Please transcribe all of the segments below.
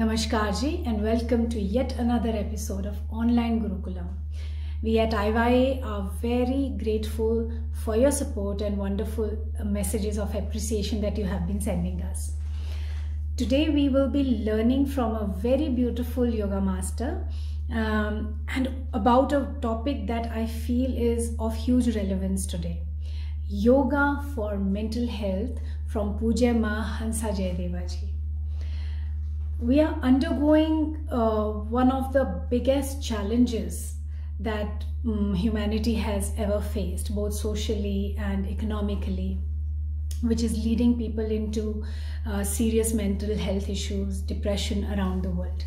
Namaskar ji and welcome to yet another episode of Online Gurukulam. We at IYA are very grateful for your support and wonderful messages of appreciation that you have been sending us. Today we will be learning from a very beautiful yoga master um, and about a topic that I feel is of huge relevance today. Yoga for mental health from Pujya Ma Hansa Jayadeva ji we are undergoing uh, one of the biggest challenges that um, humanity has ever faced, both socially and economically, which is leading people into uh, serious mental health issues, depression around the world.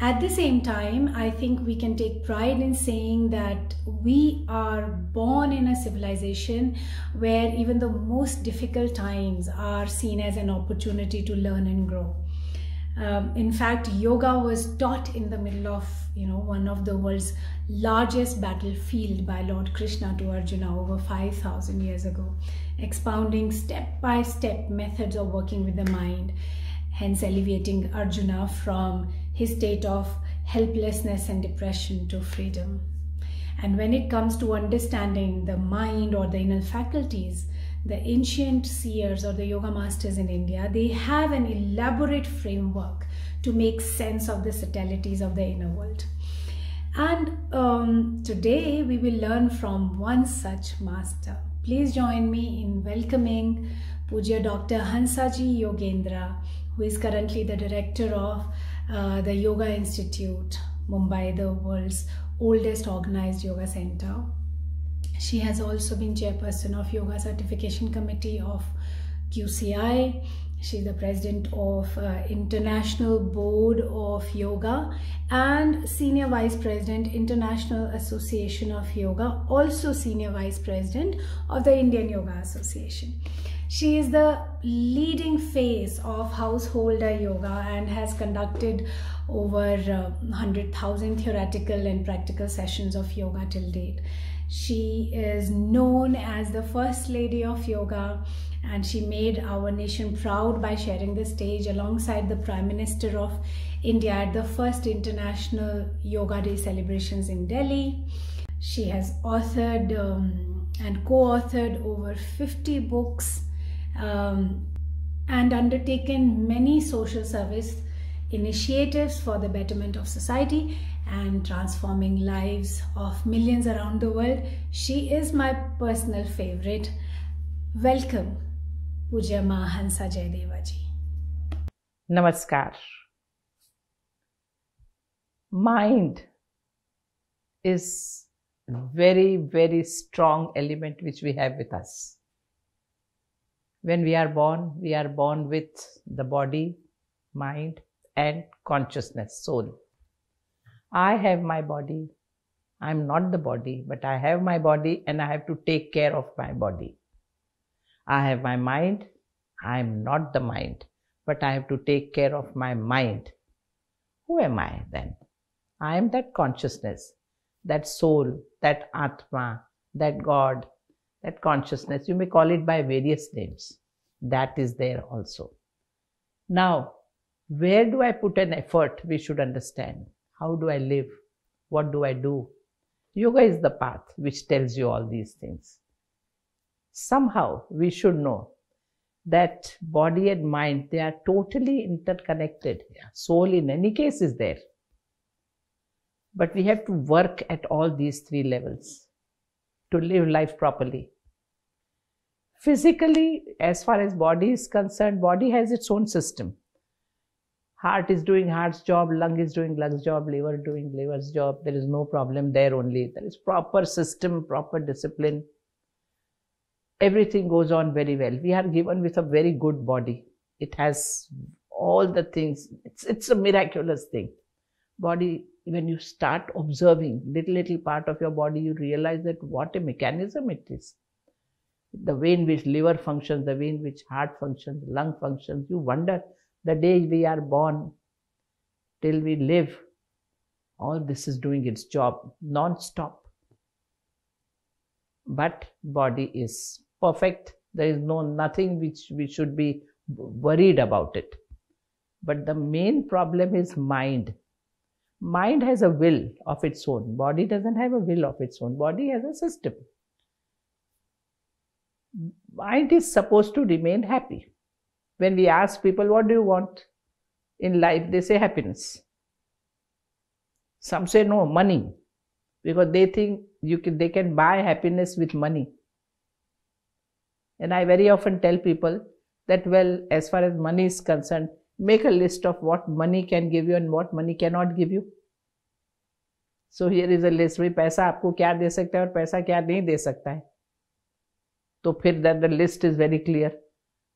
At the same time, I think we can take pride in saying that we are born in a civilization where even the most difficult times are seen as an opportunity to learn and grow. Um, in fact, yoga was taught in the middle of you know one of the world's largest battlefield by Lord Krishna to Arjuna over 5,000 years ago, expounding step-by-step -step methods of working with the mind, hence elevating Arjuna from his state of helplessness and depression to freedom. And when it comes to understanding the mind or the inner faculties, the ancient seers or the yoga masters in India, they have an elaborate framework to make sense of the subtleties of the inner world. And um, today we will learn from one such master. Please join me in welcoming Pujya Dr. Hansaji Yogendra, who is currently the director of uh, the Yoga Institute, Mumbai, the world's oldest organized yoga center. She has also been chairperson of Yoga Certification Committee of QCI. She's the president of uh, International Board of Yoga and senior vice president International Association of Yoga, also senior vice president of the Indian Yoga Association. She is the leading face of householder yoga and has conducted over uh, 100,000 theoretical and practical sessions of yoga till date. She is known as the first lady of yoga and she made our nation proud by sharing the stage alongside the Prime Minister of India at the first International Yoga Day celebrations in Delhi. She has authored um, and co-authored over 50 books um, and undertaken many social service initiatives for the betterment of society and transforming lives of millions around the world. She is my personal favorite. Welcome, Pujya Mahansa Jayadeva ji. Namaskar. Mind is very, very strong element which we have with us. When we are born, we are born with the body, mind, and consciousness, soul. I have my body. I'm not the body, but I have my body and I have to take care of my body. I have my mind. I'm not the mind, but I have to take care of my mind. Who am I then? I am that consciousness, that soul, that Atma, that God, that consciousness. You may call it by various names. That is there also. Now, where do I put an effort? We should understand how do I live? What do I do? Yoga is the path which tells you all these things. Somehow we should know that body and mind, they are totally interconnected. Soul, in any case, is there. But we have to work at all these three levels to live life properly. Physically, as far as body is concerned, body has its own system heart is doing heart's job lung is doing lung's job liver doing liver's job there is no problem there only there is proper system proper discipline everything goes on very well we are given with a very good body it has all the things it's it's a miraculous thing body when you start observing little little part of your body you realize that what a mechanism it is the way in which liver functions the way in which heart functions lung functions you wonder the day we are born till we live, all this is doing its job non stop. But body is perfect. There is no nothing which we should be worried about it. But the main problem is mind. Mind has a will of its own. Body doesn't have a will of its own. Body has a system. Mind is supposed to remain happy when we ask people, What do you want in life? they say happiness. Some say no, money, because they think you can, they can buy happiness with money. And I very often tell people that, well, as far as money is concerned, make a list of what money can give you and what money cannot give you. So here is a list: we भाई पैसा आपको क्या दे सकता है और पैसा क्या नहीं दे सकता है तो फिर that the list is very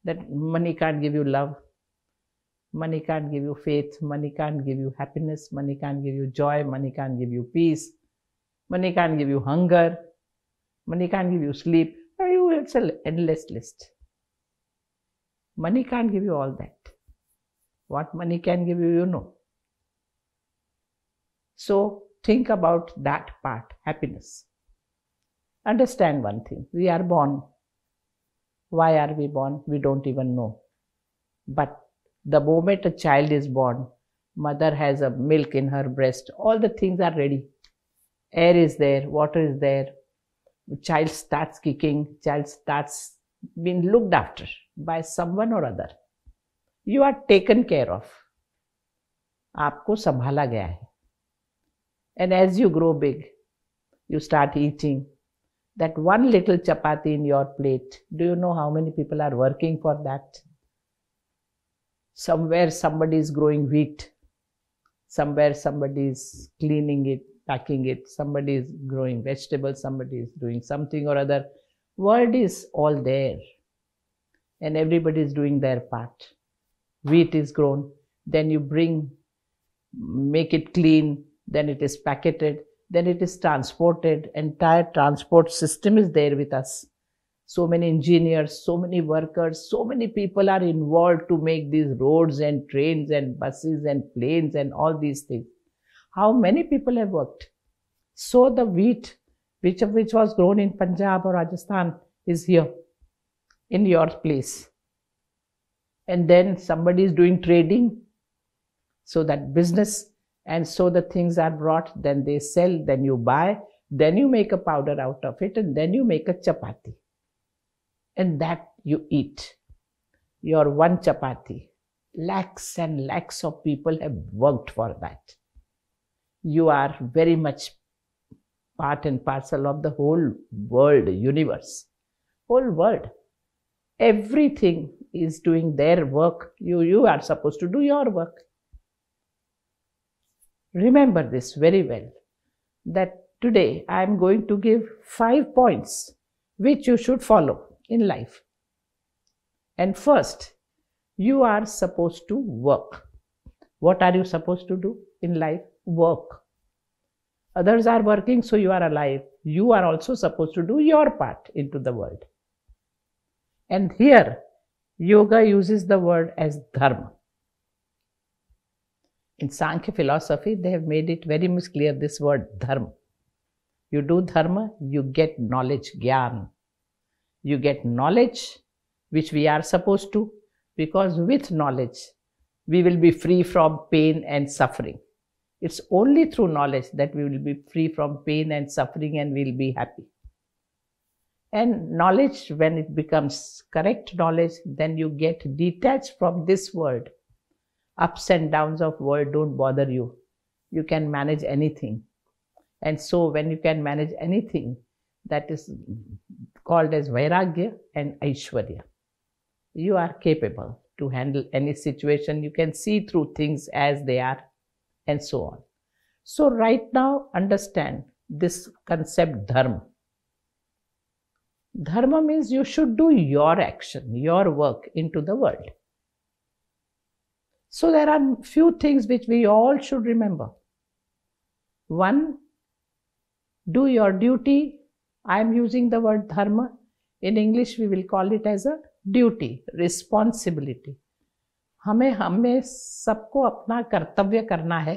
that money can't give you love, money can't give you faith, money can't give you happiness, money can't give you joy, money can't give you peace, money can't give you hunger, money can't give you sleep. It's an endless list. Money can't give you all that. What money can give you, you know. So think about that part, happiness. Understand one thing we are born why are we born? We don't even know. But the moment a child is born, mother has a milk in her breast. All the things are ready. Air is there, water is there. child starts kicking, child starts being looked after by someone or other. You are taken care of. आपको संभाला गया है And as you grow big, you start eating that one little chapati in your plate, do you know how many people are working for that? Somewhere somebody is growing wheat, somewhere somebody is cleaning it, packing it, somebody is growing vegetables, somebody is doing something or other. World is all there, and everybody is doing their part. Wheat is grown, then you bring, make it clean, then it is packeted, then it is transported. Entire transport system is there with us. So many engineers, so many workers, so many people are involved to make these roads and trains and buses and planes and all these things. How many people have worked? So the wheat, which of which was grown in Punjab or Rajasthan, is here in your place. And then somebody is doing trading so that business and so the things are brought then they sell then you buy then you make a powder out of it and then you make a chapati and that you eat your one chapati lakhs and lakhs of people have worked for that you are very much part and parcel of the whole world universe whole world everything is doing their work you you are supposed to do your work Remember this very well that today I am going to give five points which you should follow in life. And first, you are supposed to work. What are you supposed to do in life? Work. Others are working, so you are alive. You are also supposed to do your part into the world. And here, yoga uses the word as dharma in Sankhya philosophy, they have made it very much clear this word dharma. You do dharma, you get knowledge, jnana. You get knowledge, which we are supposed to, because with knowledge, we will be free from pain and suffering. It's only through knowledge that we will be free from pain and suffering and we'll be happy. And knowledge, when it becomes correct knowledge, then you get detached from this world ups and downs of world don't bother you you can manage anything and so when you can manage anything that is called as vairagya and aishwarya you are capable to handle any situation you can see through things as they are and so on so right now understand this concept dharma Dharma means you should do your action, your work into the world. So there are few things which we all should remember. One, do your duty. I am using the word dharma. In English, we will call it as a duty, responsibility. हमें हमें सबको अपना कर्तव्य करना है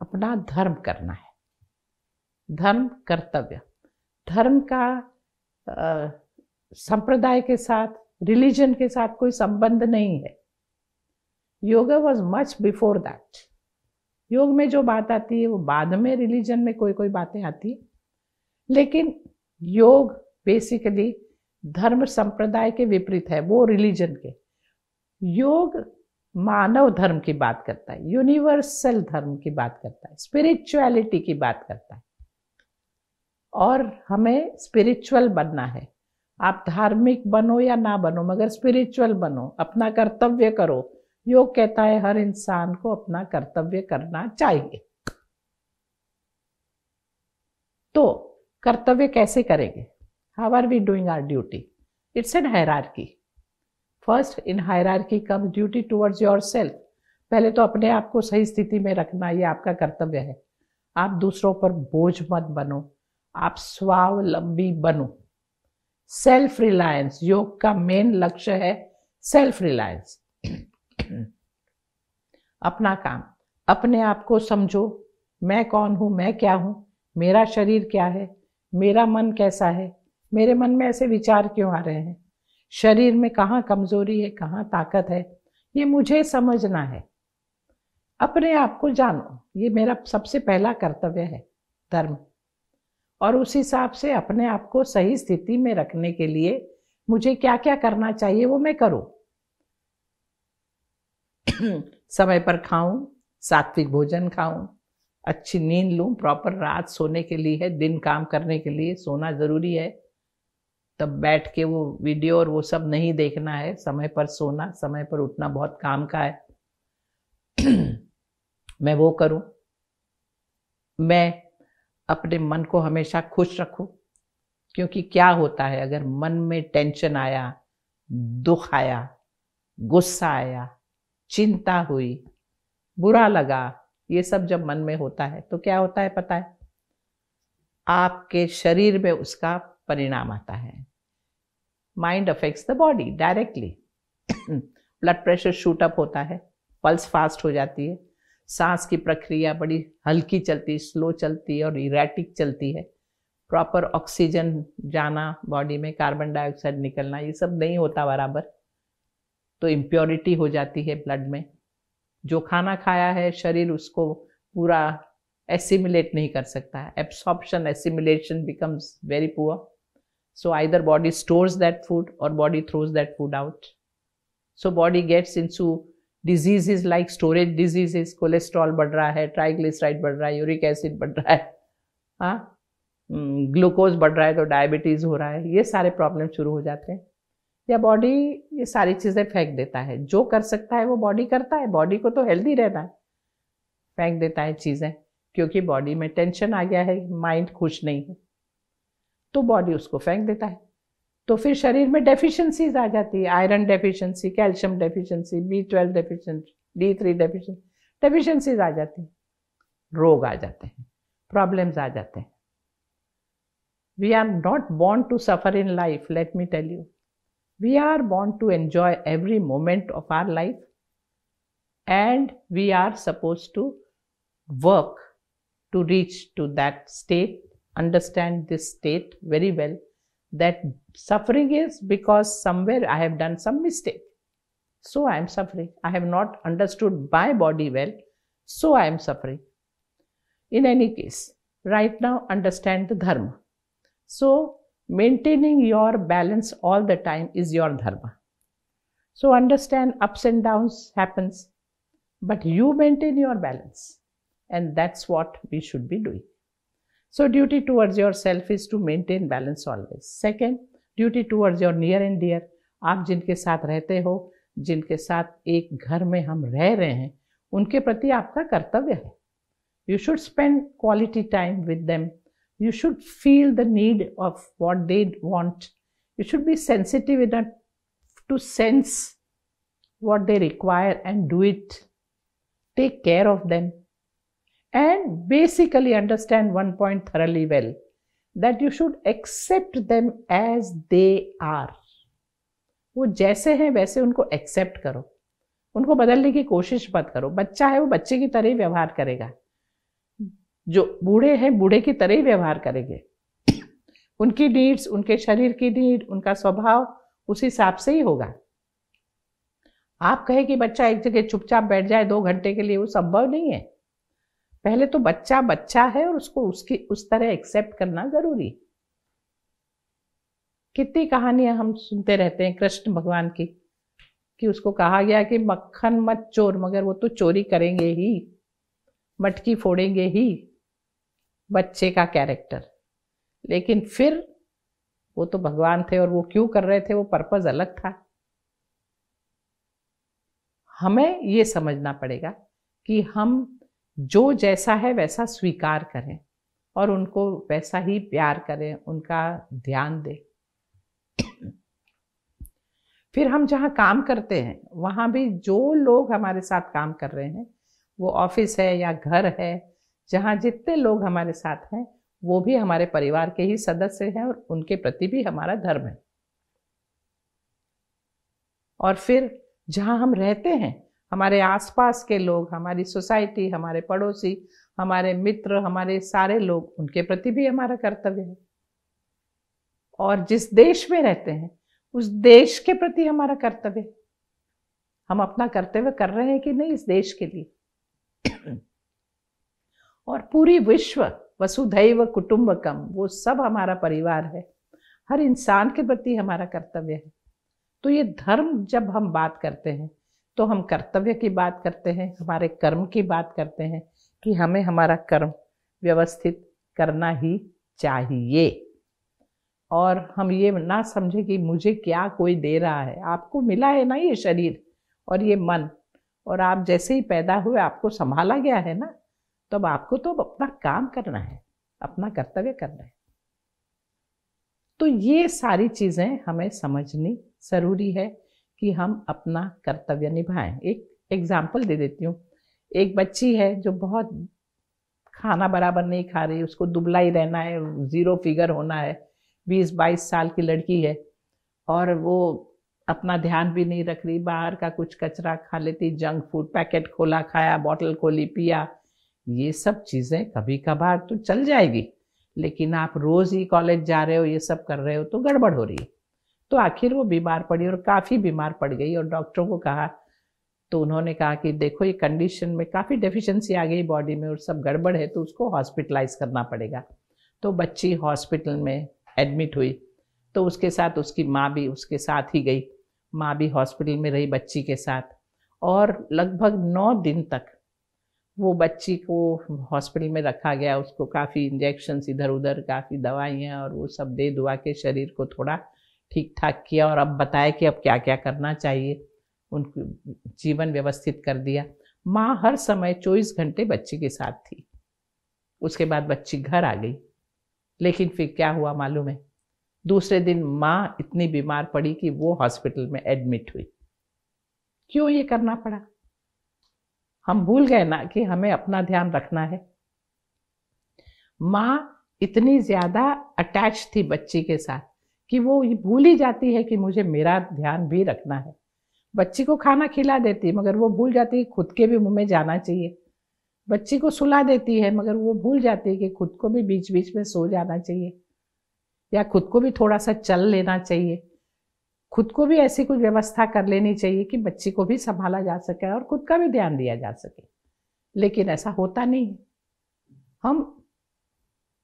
अपना धर्म करना है धर्म कर्तव्य धर्म का संप्रदाय के साथ रिलीजन के साथ कोई संबंध नहीं है yoga was much before that योग में जो बात आती है वो बाद में रिलीजन में कोई कोई बातें आती लेकिन योग बेसिकली धर्म संप्रदाय के विपरीत है वो रिलीजन के योग मानव धर्म की बात करता है यूनिवर्सल धर्म की बात करता है स्पिरिचुअलिटी की बात करता है और हमें स्पिरिचुअल बनना है आप धार्मिक बनो या ना बनो मगर स्पिरिचुअल बनो अपना कर्तव्य करो योग कहता है हर इंसान को अपना कर्तव्य करना चाहिए तो कर्तव्य कैसे करेंगे how are we doing our duty it's an hierarchy first in hierarchy come duty towards yourself पहले तो अपने आप को सही स्थिति में रखना ये आपका कर्तव्य है आप दूसरों पर बोझ मत बनो आप स्वावलंबी बनो सेल्फ रिलायंस योग का मेन लक्ष्य है सेल्फ रिलायंस अपना काम अपने आप को समझो मैं कौन हूँ मैं क्या हूँ मेरा शरीर क्या है मेरा मन कैसा है मेरे मन में ऐसे विचार क्यों आ रहे हैं शरीर में कहाँ कमजोरी है कहाँ ताकत है ये मुझे समझना है अपने आप को जानो ये मेरा सबसे पहला कर्तव्य है धर्म और उस हिसाब से अपने आप को सही स्थिति में रखने के लिए मुझे क्या क्या करना चाहिए वो मैं करूँ समय पर खाऊं सात्विक भोजन खाऊं अच्छी नींद लूं प्रॉपर रात सोने के लिए है दिन काम करने के लिए सोना ज़रूरी है तब बैठ के वो वीडियो और वो सब नहीं देखना है समय पर सोना समय पर उठना बहुत काम का है मैं वो करूं मैं अपने मन को हमेशा खुश रखूं क्योंकि क्या होता है अगर मन में टेंशन आया दुख आया गुस्सा आया चिंता हुई बुरा लगा ये सब जब मन में होता है तो क्या होता है पता है आपके शरीर में उसका परिणाम आता है mind affects the body directly blood pressure shoot up होता है पल्स फास्ट हो जाती है सांस की प्रक्रिया बड़ी हल्की चलती स्लो चलती है और इरेटिक चलती है प्रॉपर ऑक्सीजन जाना बॉडी में कार्बन डाइऑक्साइड निकलना ये सब नहीं होता बराबर तो इम्प्योरिटी हो जाती है ब्लड में जो खाना खाया है शरीर उसको पूरा एसिमुलेट नहीं कर सकता है absorption assimilation becomes very poor so either body stores that food और body throws that food out so body gets in sue disease is like storage disease is cholesterol बढ़ रहा है ट्राइग्लिसराइड बढ़ रहा है यूरिक एसिड बढ़ रहा है ग्लूकोज हाँ? hmm, बढ़ रहा है तो डायबिटीज हो रहा है ये सारे प्रॉब्लम शुरू हो जाते हैं या बॉडी ये सारी चीज़ें फेंक देता है जो कर सकता है वो बॉडी करता है बॉडी को तो हेल्दी रहना है फेंक देता है चीज़ें क्योंकि बॉडी में टेंशन आ गया है माइंड खुश नहीं है तो बॉडी उसको फेंक देता है तो फिर शरीर में डेफिशिएंसीज आ जाती है iron deficiency calcium deficiency B twelve deficiency D three deficiency deficiencies आ जाती हैं रोग आ जाते हैं प्रॉब्लम्स आ जाते हैं we are not born to suffer in life let me tell you We are born to enjoy every moment of our life and we are supposed to work to reach to that state, understand this state very well that suffering is because somewhere I have done some mistake. So I am suffering. I have not understood my body well. So I am suffering. In any case, right now understand the dharma. So Maintaining your balance all the time is your dharma. So understand ups and downs happens, but you maintain your balance. And that's what we should be doing. So duty towards yourself is to maintain balance always. Second, duty towards your near and dear. आप जिनके साथ रहते हो जिनके साथ एक घर में हम रह रहे हैं उनके प्रति आपका कर्तव्य है you should spend quality time with them You should feel the need of what they want. You should be sensitive enough to sense what they require and do it. Take care of them. And basically understand one point thoroughly well that you should accept them as they are. वो जैसे हैं वैसे उनको accept करो उनको बदलने की कोशिश मत करो बच्चा है वो बच्चे की तरह ही व्यवहार करेगा जो बूढ़े हैं बूढ़े की तरह ही व्यवहार करेंगे उनकी नीड्स उनके शरीर की नीड उनका स्वभाव उस हिसाब से ही होगा आप कहे कि बच्चा एक जगह चुपचाप बैठ जाए दो घंटे के लिए वो संभव नहीं है पहले तो बच्चा बच्चा है और उसको उसकी उस तरह एक्सेप्ट करना जरूरी कितनी कहानियां हम सुनते रहते हैं कृष्ण भगवान की कि उसको कहा गया कि मक्खन मत चोर मगर वो तो चोरी करेंगे ही मटकी फोड़ेंगे ही बच्चे का कैरेक्टर लेकिन फिर वो तो भगवान थे और वो क्यों कर रहे थे वो पर्पज अलग था हमें ये समझना पड़ेगा कि हम जो जैसा है वैसा स्वीकार करें और उनको वैसा ही प्यार करें उनका ध्यान दें फिर हम जहाँ काम करते हैं वहाँ भी जो लोग हमारे साथ काम कर रहे हैं वो ऑफिस है या घर है जहाँ जितने लोग हमारे साथ हैं वो भी हमारे परिवार के ही सदस्य हैं और उनके प्रति भी हमारा धर्म है और फिर जहाँ हम रहते हैं हमारे आसपास के लोग हमारी सोसाइटी हमारे पड़ोसी हमारे मित्र हमारे सारे लोग उनके प्रति भी हमारा कर्तव्य है और जिस देश में रहते हैं उस देश के प्रति हमारा कर्तव्य हम अपना कर्तव्य कर रहे हैं कि नहीं इस देश के लिए और पूरी विश्व वसुधैव कुटुंबकम वो सब हमारा परिवार है हर इंसान के प्रति हमारा कर्तव्य है तो ये धर्म जब हम बात करते हैं तो हम कर्तव्य की बात करते हैं हमारे कर्म की बात करते हैं कि हमें हमारा कर्म व्यवस्थित करना ही चाहिए और हम ये ना समझे कि मुझे क्या कोई दे रहा है आपको मिला है ना ये शरीर और ये मन और आप जैसे ही पैदा हुए आपको संभाला गया है ना तो अब आपको तो अब अपना काम करना है अपना कर्तव्य करना है तो ये सारी चीज़ें हमें समझनी ज़रूरी है कि हम अपना कर्तव्य निभाएं एक एग्ज़ाम्पल दे देती हूँ एक बच्ची है जो बहुत खाना बराबर नहीं खा रही उसको दुबला ही रहना है ज़ीरो फिगर होना है बीस बाईस साल की लड़की है और वो अपना ध्यान भी नहीं रख रही बाहर का कुछ कचरा खा लेती जंक फूड पैकेट खोला खाया बॉटल खोली पिया ये सब चीज़ें कभी कभार तो चल जाएगी लेकिन आप रोज़ ही कॉलेज जा रहे हो ये सब कर रहे हो तो गड़बड़ हो रही है तो आखिर वो बीमार पड़ी और काफ़ी बीमार पड़ गई और डॉक्टरों को कहा तो उन्होंने कहा कि देखो ये कंडीशन में काफ़ी डेफिशिएंसी आ गई बॉडी में और सब गड़बड़ है तो उसको हॉस्पिटलाइज करना पड़ेगा तो बच्ची हॉस्पिटल में एडमिट हुई तो उसके साथ उसकी माँ भी उसके साथ ही गई माँ भी हॉस्पिटल में रही बच्ची के साथ और लगभग नौ दिन तक वो बच्ची को हॉस्पिटल में रखा गया उसको काफ़ी इंजेक्शन्स इधर उधर काफ़ी दवाइयाँ और वो सब दे दुआ के शरीर को थोड़ा ठीक ठाक किया और अब बताया कि अब क्या क्या करना चाहिए उनको जीवन व्यवस्थित कर दिया माँ हर समय चौबीस घंटे बच्ची के साथ थी उसके बाद बच्ची घर आ गई लेकिन फिर क्या हुआ मालूम है दूसरे दिन माँ इतनी बीमार पड़ी कि वो हॉस्पिटल में एडमिट हुई क्यों ये करना पड़ा हम भूल गए ना कि हमें अपना ध्यान रखना है माँ इतनी ज्यादा अटैच थी बच्ची के साथ कि वो भूल ही जाती है कि मुझे मेरा ध्यान भी रखना है बच्ची को खाना खिला देती मगर वो भूल जाती है खुद के भी मुंह में जाना चाहिए बच्ची को सुला देती है मगर वो भूल जाती है कि खुद को भी बीच बीच में सो जाना चाहिए या खुद को भी थोड़ा सा चल लेना चाहिए खुद को भी ऐसी कुछ व्यवस्था कर लेनी चाहिए कि बच्चे को भी संभाला जा सके और खुद का भी ध्यान दिया जा सके लेकिन ऐसा होता नहीं है हम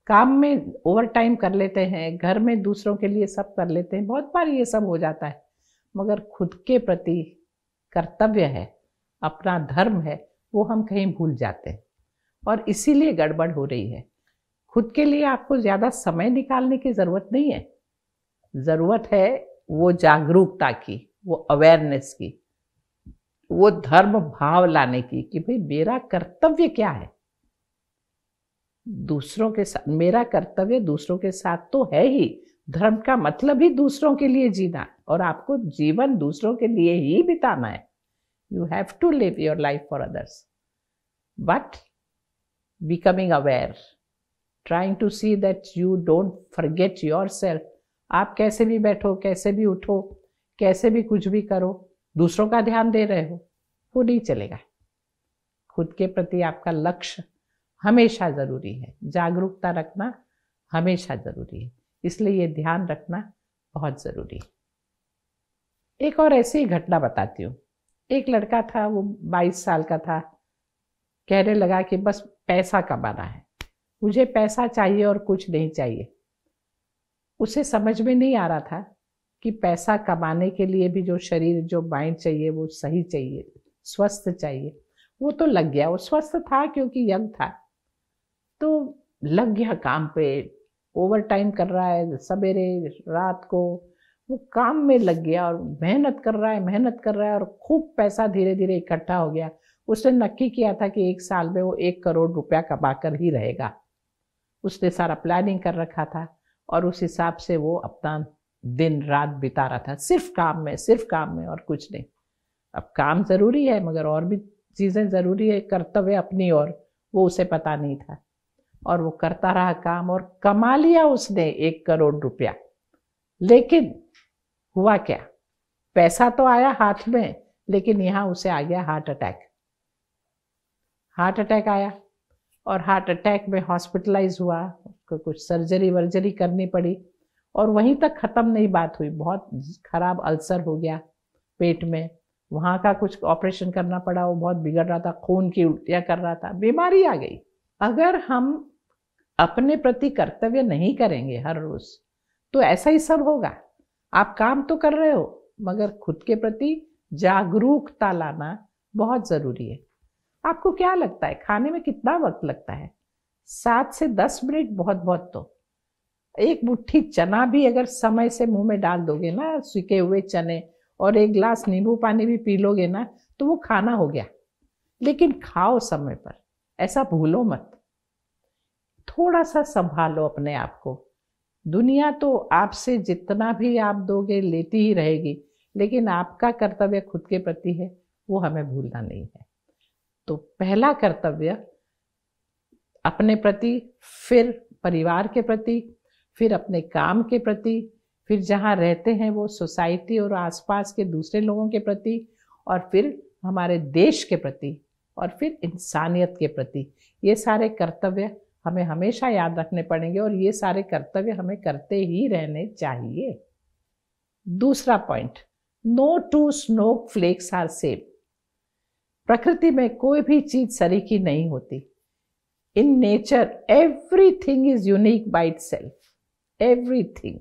काम में ओवर टाइम कर लेते हैं घर में दूसरों के लिए सब कर लेते हैं बहुत बार ये सब हो जाता है मगर खुद के प्रति कर्तव्य है अपना धर्म है वो हम कहीं भूल जाते हैं और इसीलिए गड़बड़ हो रही है खुद के लिए आपको ज़्यादा समय निकालने की ज़रूरत नहीं है ज़रूरत है वो जागरूकता की वो अवेयरनेस की वो धर्म भाव लाने की कि भाई मेरा कर्तव्य क्या है दूसरों के साथ मेरा कर्तव्य दूसरों के साथ तो है ही धर्म का मतलब ही दूसरों के लिए जीना और आपको जीवन दूसरों के लिए ही बिताना है you have to live your life for others but aware trying to see that you don't forget yourself आप कैसे भी बैठो कैसे भी उठो कैसे भी कुछ भी करो दूसरों का ध्यान दे रहे हो वो नहीं चलेगा खुद के प्रति आपका लक्ष्य हमेशा ज़रूरी है जागरूकता रखना हमेशा ज़रूरी है इसलिए ये ध्यान रखना बहुत ज़रूरी है एक और ऐसी घटना बताती हूँ एक लड़का था वो 22 साल का था कहने लगा कि बस पैसा कमाना है मुझे पैसा चाहिए और कुछ नहीं चाहिए उसे समझ में नहीं आ रहा था कि पैसा कमाने के लिए भी जो शरीर जो माइंड चाहिए वो सही चाहिए स्वस्थ चाहिए वो तो लग गया वो स्वस्थ था क्योंकि यंग था तो लग गया काम पे ओवर टाइम कर रहा है सवेरे रात को वो काम में लग गया और मेहनत कर रहा है मेहनत कर रहा है और खूब पैसा धीरे धीरे इकट्ठा हो गया उसने नक्की किया था कि एक साल में वो एक करोड़ रुपया कमा कर ही रहेगा उसने सारा प्लानिंग कर रखा था और उस हिसाब से वो अपना दिन रात बिता रहा था सिर्फ काम में सिर्फ काम में और कुछ नहीं अब काम ज़रूरी है मगर और भी चीज़ें ज़रूरी है कर्तव्य अपनी और वो उसे पता नहीं था और वो करता रहा काम और कमा लिया उसने एक करोड़ रुपया लेकिन हुआ क्या पैसा तो आया हाथ में लेकिन यहाँ उसे आ गया हार्ट अटैक हार्ट अटैक आया और हार्ट अटैक में हॉस्पिटलाइज हुआ उसको कुछ सर्जरी वर्जरी करनी पड़ी और वहीं तक ख़त्म नहीं बात हुई बहुत ख़राब अल्सर हो गया पेट में वहाँ का कुछ ऑपरेशन करना पड़ा वो बहुत बिगड़ रहा था खून की उल्टियाँ कर रहा था बीमारी आ गई अगर हम अपने प्रति कर्तव्य नहीं करेंगे हर रोज़ तो ऐसा ही सब होगा आप काम तो कर रहे हो मगर खुद के प्रति जागरूकता लाना बहुत ज़रूरी है आपको क्या लगता है खाने में कितना वक्त लगता है सात से दस मिनट बहुत बहुत तो एक मुट्ठी चना भी अगर समय से मुंह में डाल दोगे ना सूखे हुए चने और एक गिलास नींबू पानी भी पी लोगे ना तो वो खाना हो गया लेकिन खाओ समय पर ऐसा भूलो मत थोड़ा सा संभालो अपने आप को दुनिया तो आपसे जितना भी आप दोगे लेती ही रहेगी लेकिन आपका कर्तव्य खुद के प्रति है वो हमें भूलना नहीं है तो पहला कर्तव्य अपने प्रति फिर परिवार के प्रति फिर अपने काम के प्रति फिर जहाँ रहते हैं वो सोसाइटी और आसपास के दूसरे लोगों के प्रति और फिर हमारे देश के प्रति और फिर इंसानियत के प्रति ये सारे कर्तव्य हमें हमेशा याद रखने पड़ेंगे और ये सारे कर्तव्य हमें करते ही रहने चाहिए दूसरा point no two snowflakes are same प्रकृति में कोई भी चीज सरीकी नहीं होती in nature everything is unique by itself everything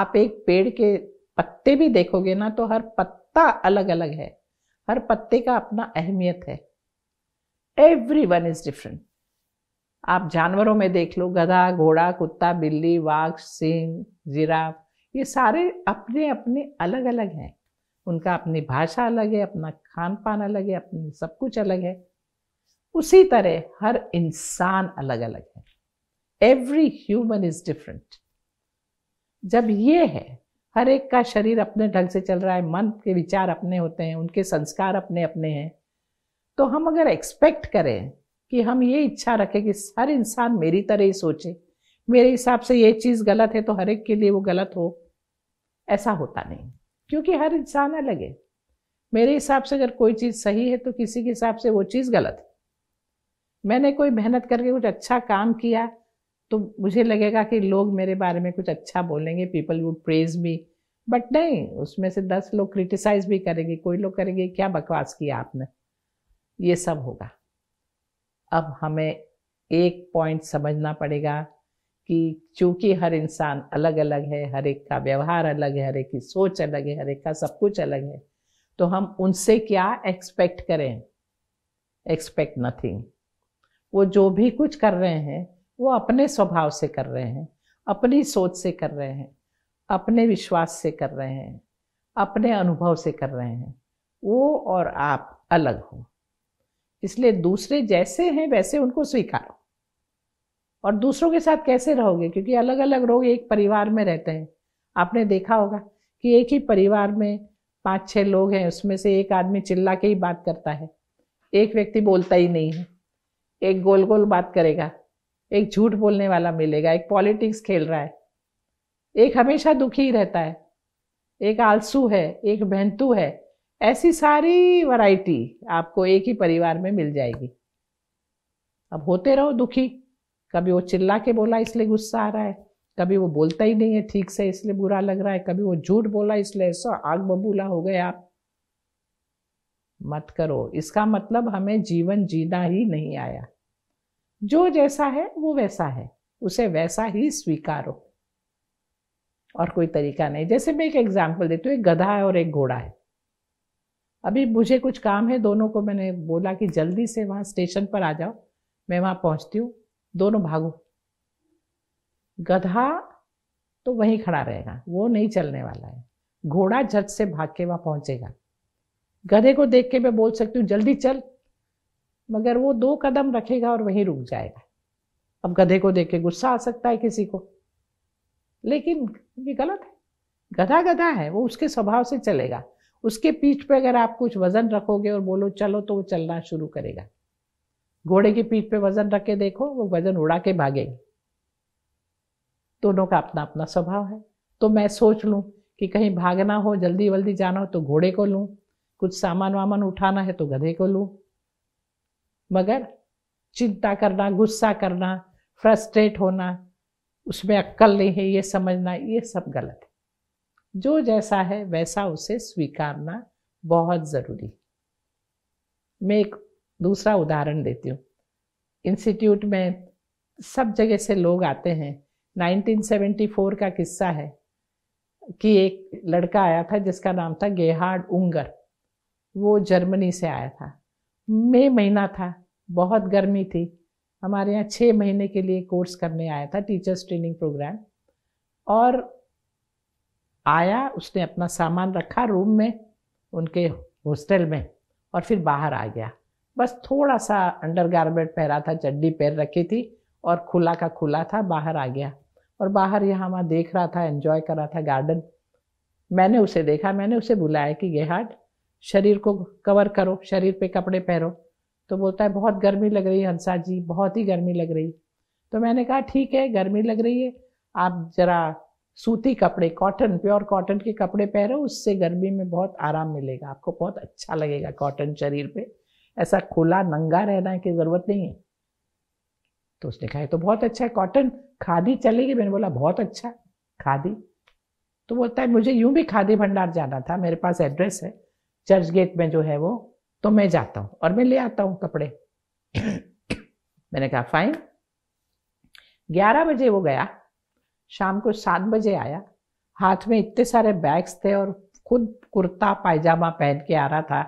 आप एक पेड़ के पत्ते भी देखोगे ना तो हर पत्ता अलग अलग है हर पत्ते का अपना अहमियत है एवरी वन इज डिफरेंट आप जानवरों में देख लो गधा घोड़ा कुत्ता बिल्ली वाघ सिंह जिराफ ये सारे अपने अपने अलग अलग हैं उनका अपनी भाषा अलग है अपना खान पान अलग है अपनी सब कुछ अलग है उसी तरह हर इंसान अलग अलग है एवरी ह्यूमन इज डिफरेंट जब ये है हर एक का शरीर अपने ढंग से चल रहा है मन के विचार अपने होते हैं उनके संस्कार अपने अपने हैं तो हम अगर एक्सपेक्ट करें कि हम ये इच्छा रखें कि हर इंसान मेरी तरह ही सोचे मेरे हिसाब से ये चीज़ गलत है तो हर एक के लिए वो गलत हो ऐसा होता नहीं क्योंकि हर इंसान अलग है मेरे हिसाब से अगर कोई चीज़ सही है तो किसी के हिसाब से वो चीज़ गलत है मैंने कोई मेहनत करके कुछ अच्छा काम किया तो मुझे लगेगा कि लोग मेरे बारे में कुछ अच्छा बोलेंगे people would praise me but नहीं उसमें से दस लोग क्रिटिसाइज भी करेंगे कोई लोग करेंगे क्या बकवास किया आपने ये सब होगा अब हमें एक पॉइंट समझना पड़ेगा कि चूंकि हर इंसान अलग अलग है हर एक का व्यवहार अलग है हर एक की सोच अलग है हर एक का सब कुछ अलग है तो हम उनसे क्या एक्सपेक्ट करें एक्सपेक्ट नथिंग वो जो भी कुछ कर रहे हैं वो अपने स्वभाव से कर रहे हैं अपनी सोच से कर रहे हैं अपने विश्वास से कर रहे हैं अपने अनुभव से कर रहे हैं वो और आप अलग हो इसलिए दूसरे जैसे हैं वैसे उनको स्वीकारो और दूसरों के साथ कैसे रहोगे क्योंकि अलग अलग लोग एक परिवार में रहते हैं आपने देखा होगा कि एक ही परिवार में पाँच छः लोग हैं उसमें से एक आदमी चिल्ला के ही बात करता है एक व्यक्ति बोलता ही नहीं है एक गोल गोल बात करेगा एक झूठ बोलने वाला मिलेगा एक पॉलिटिक्स खेल रहा है एक हमेशा दुखी ही रहता है एक आलसू है एक बहनतू है ऐसी सारी वैरायटी आपको एक ही परिवार में मिल जाएगी अब होते रहो दुखी कभी वो चिल्ला के बोला इसलिए गुस्सा आ रहा है कभी वो बोलता ही नहीं है ठीक से इसलिए बुरा लग रहा है कभी वो झूठ बोला इसलिए ऐसा आग बबूला हो गए आप मत करो इसका मतलब हमें जीवन जीना ही नहीं आया जो जैसा है वो वैसा है उसे वैसा ही स्वीकारो और कोई तरीका नहीं जैसे मैं एक एग्जाम्पल देती हूँ एक गधा है और एक घोड़ा है अभी मुझे कुछ काम है दोनों को मैंने बोला कि जल्दी से वहाँ स्टेशन पर आ जाओ मैं वहाँ पहुँचती हूँ दोनों भागो गधा तो वहीं खड़ा रहेगा वो नहीं चलने वाला है घोड़ा झट से भाग के वहां पहुंचेगा गधे को देख के मैं बोल सकती हूँ जल्दी चल मगर वो दो कदम रखेगा और वहीं रुक जाएगा अब गधे को देख के गुस्सा आ सकता है किसी को लेकिन ये गलत है गधा गधा है वो उसके स्वभाव से चलेगा उसके पीठ पे अगर आप कुछ वजन रखोगे और बोलो चलो तो वो चलना शुरू करेगा घोड़े की पीठ पे वजन रख के देखो वो वजन उड़ा के भागे दोनों का अपना अपना स्वभाव है तो मैं सोच लूँ कि कहीं भागना हो जल्दी वल्दी जाना हो तो घोड़े को लूँ कुछ सामान वामान उठाना है तो गधे को लूँ मगर चिंता करना गुस्सा करना फ्रस्ट्रेट होना उसमें अक्कल नहीं है ये समझना ये सब गलत है जो जैसा है वैसा उसे स्वीकारना बहुत ज़रूरी मैं एक दूसरा उदाहरण देती हूँ इंस्टीट्यूट में सब जगह से लोग आते हैं 1974 का किस्सा है कि एक लड़का आया था जिसका नाम था गेहार्ड उंगर वो जर्मनी से आया था मई महीना था बहुत गर्मी थी हमारे यहाँ छः महीने के लिए कोर्स करने आया था टीचर्स ट्रेनिंग प्रोग्राम और आया उसने अपना सामान रखा रूम में उनके हॉस्टल में और फिर बाहर आ गया बस थोड़ा सा अंडर गारमेंट पहरा था चड्डी पैर रखी थी और खुला का खुला था बाहर आ गया और बाहर यहाँ वहाँ देख रहा था एंजॉय कर रहा था गार्डन मैंने उसे देखा मैंने उसे बुलाया कि गेहाट शरीर को कवर करो शरीर पे कपड़े पहरो तो बोलता है बहुत गर्मी लग रही है हंसा जी बहुत ही गर्मी लग रही तो मैंने कहा ठीक है गर्मी लग रही है आप जरा सूती कपड़े कॉटन प्योर कॉटन के कपड़े पहनो उससे गर्मी में बहुत आराम मिलेगा आपको बहुत अच्छा लगेगा कॉटन शरीर पे ऐसा खुला नंगा रहना की ज़रूरत नहीं है तो उसने कहा तो बहुत अच्छा है कॉटन खादी चलेगी मैंने बोला बहुत अच्छा खादी तो बोलता है मुझे यूं भी खादी भंडार जाना था मेरे पास एड्रेस है चर्च गेट में जो है वो तो मैं जाता हूं और मैं ले आता हूँ कपड़े मैंने कहा फाइन ग्यारह बजे वो गया शाम को सात बजे आया हाथ में इतने सारे बैग्स थे और खुद कुर्ता पायजामा पहन के आ रहा था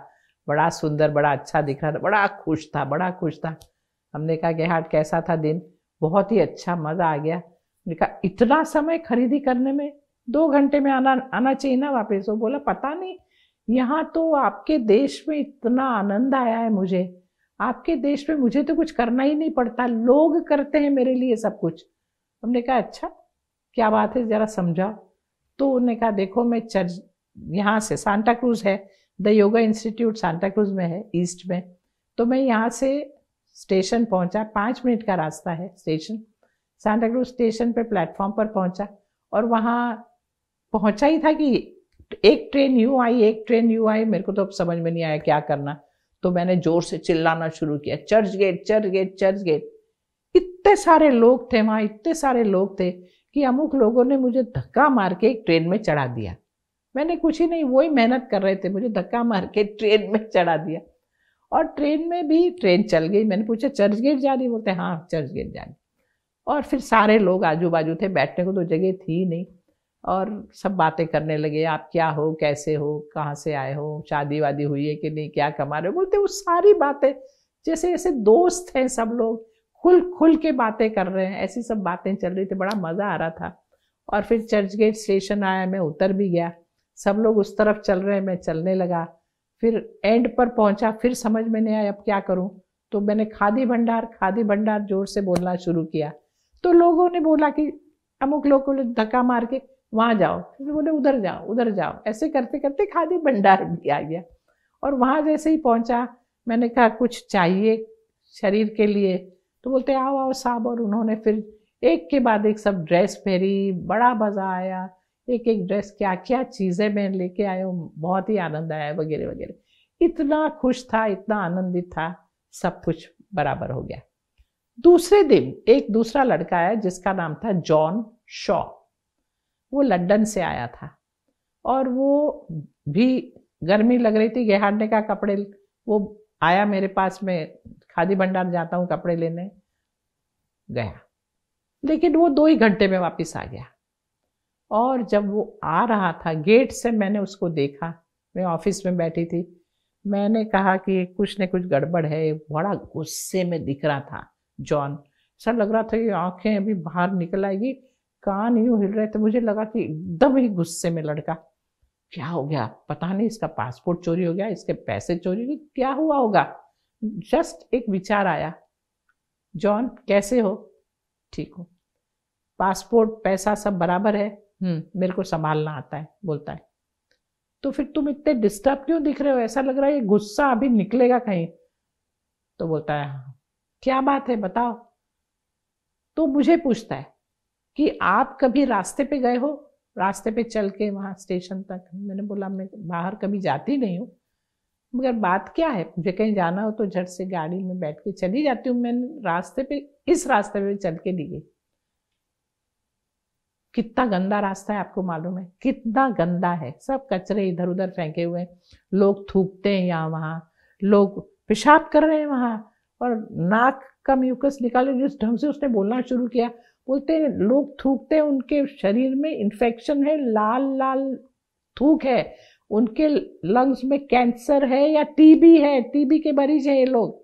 बड़ा सुंदर बड़ा अच्छा दिख रहा था बड़ा खुश था बड़ा खुश था हमने कहा कि हाट कैसा था दिन बहुत ही अच्छा मज़ा आ गया हमने कहा इतना समय खरीदी करने में दो घंटे में आना आना चाहिए ना वापस वो बोला पता नहीं यहाँ तो आपके देश में इतना आनंद आया है मुझे आपके देश में मुझे तो कुछ करना ही नहीं पड़ता लोग करते हैं मेरे लिए सब कुछ हमने कहा अच्छा क्या बात है ज़रा समझाओ तो उन्होंने कहा देखो मैं चर्च यहाँ से सांता क्रूज है the yoga institute Santacruz में है ईस्ट में तो मैं यहाँ से स्टेशन पहुँचा पाँच मिनट का रास्ता है स्टेशन सांता क्रूज स्टेशन पर प्लेटफॉर्म पर पहुँचा और वहाँ पहुँचा ही था कि एक ट्रेन यूँ आई एक ट्रेन यूँ आई मेरे को तो अब समझ में नहीं आया क्या करना तो मैंने जोर से चिल्लाना शुरू किया Churchgate Churchgate Churchgate इतने सारे लोग थे वहाँ इतने सारे लोग थे कि अमुक लोगों ने मुझे धक्का मार के एक ट्रेन में चढ़ा दिया मैंने कुछ ही नहीं वही मेहनत कर रहे थे मुझे धक्का मार के ट्रेन में चढ़ा दिया और ट्रेन में भी ट्रेन चल गई मैंने पूछा चर्च गेट जा रही बोलते हाँ चर्च गेट जा रही और फिर सारे लोग आजू बाजू थे बैठने को तो जगह थी नहीं और सब बातें करने लगे आप क्या हो कैसे हो कहाँ से आए हो शादी वादी हुई है कि नहीं क्या कमा रहे हो बोलते वो सारी बातें जैसे ऐसे दोस्त हैं सब लोग खुल खुल के बातें कर रहे हैं ऐसी सब बातें चल रही थी बड़ा मज़ा आ रहा था और फिर चर्च गेट स्टेशन आया मैं उतर भी गया सब लोग उस तरफ चल रहे मैं चलने लगा फिर एंड पर पहुंचा फिर समझ में नहीं आया अब क्या करूं तो मैंने खादी भंडार खादी भंडार जोर से बोलना शुरू किया तो लोगों ने बोला कि अमुक लोग को धक्का मार के वहाँ जाओ फिर बोले उधर जाओ उधर जाओ ऐसे करते करते खादी भंडार भी आ गया और वहाँ जैसे ही पहुँचा मैंने कहा कुछ चाहिए शरीर के लिए तो बोलते आओ आओ साहब और उन्होंने फिर एक के बाद एक सब ड्रेस पहरी बड़ा मज़ा आया तो एक एक ड्रेस क्या क्या चीज़ें मैं लेके आया हूँ बहुत ही आनंद आया वगैरह वगैरह इतना खुश था इतना आनंदित था सब कुछ बराबर हो गया दूसरे दिन एक दूसरा लड़का आया जिसका नाम था जॉन शॉ वो लंदन से आया था और वो भी गर्मी लग रही थी गेहाड़ने का कपड़े वो आया मेरे पास मैं खादी भंडार जाता हूँ कपड़े लेने गया लेकिन वो दो ही घंटे में वापस आ गया और जब वो आ रहा था गेट से मैंने उसको देखा मैं ऑफिस में बैठी थी मैंने कहा कि कुछ न कुछ गड़बड़ है बड़ा गुस्से में दिख रहा था जॉन ऐसा लग रहा था कि आंखें अभी बाहर निकल आएगी कान यूँ हिल रहे थे मुझे लगा कि एकदम ही गुस्से में लड़का क्या हो गया पता नहीं इसका पासपोर्ट चोरी हो गया इसके पैसे चोरी हो गए क्या हुआ होगा जस्ट एक विचार आया जॉन कैसे हो ठीक हो पासपोर्ट पैसा सब बराबर है हम्म, मेरे को संभालना आता है बोलता है तो फिर तुम इतने डिस्टर्ब क्यों दिख रहे हो ऐसा लग रहा है ये गुस्सा अभी निकलेगा कहीं तो बोलता है हाँ, क्या बात है बताओ तो मुझे पूछता है कि आप कभी रास्ते पे गए हो रास्ते पे चल के वहाँ स्टेशन तक मैंने बोला मैं बाहर कभी जाती नहीं हूँ मगर बात क्या है मुझे कहीं जाना हो तो झट से गाड़ी में बैठ के चली जाती हूँ मैंने रास्ते पे इस रास्ते पे चल के दी गई कितना गंदा रास्ता है आपको मालूम है कितना गंदा है सब कचरे इधर उधर फेंके हुए हैं लोग थूकते हैं यहाँ वहाँ लोग पेशाब कर रहे हैं वहाँ और नाक का म्यूकस निकाले जिस ढंग से उसने बोलना शुरू किया बोलते हैं लोग थूकते हैं उनके शरीर में इन्फेक्शन है लाल लाल थूक है उनके लंग्स में कैंसर है या टीबी है टीबी के मरीज हैं ये लोग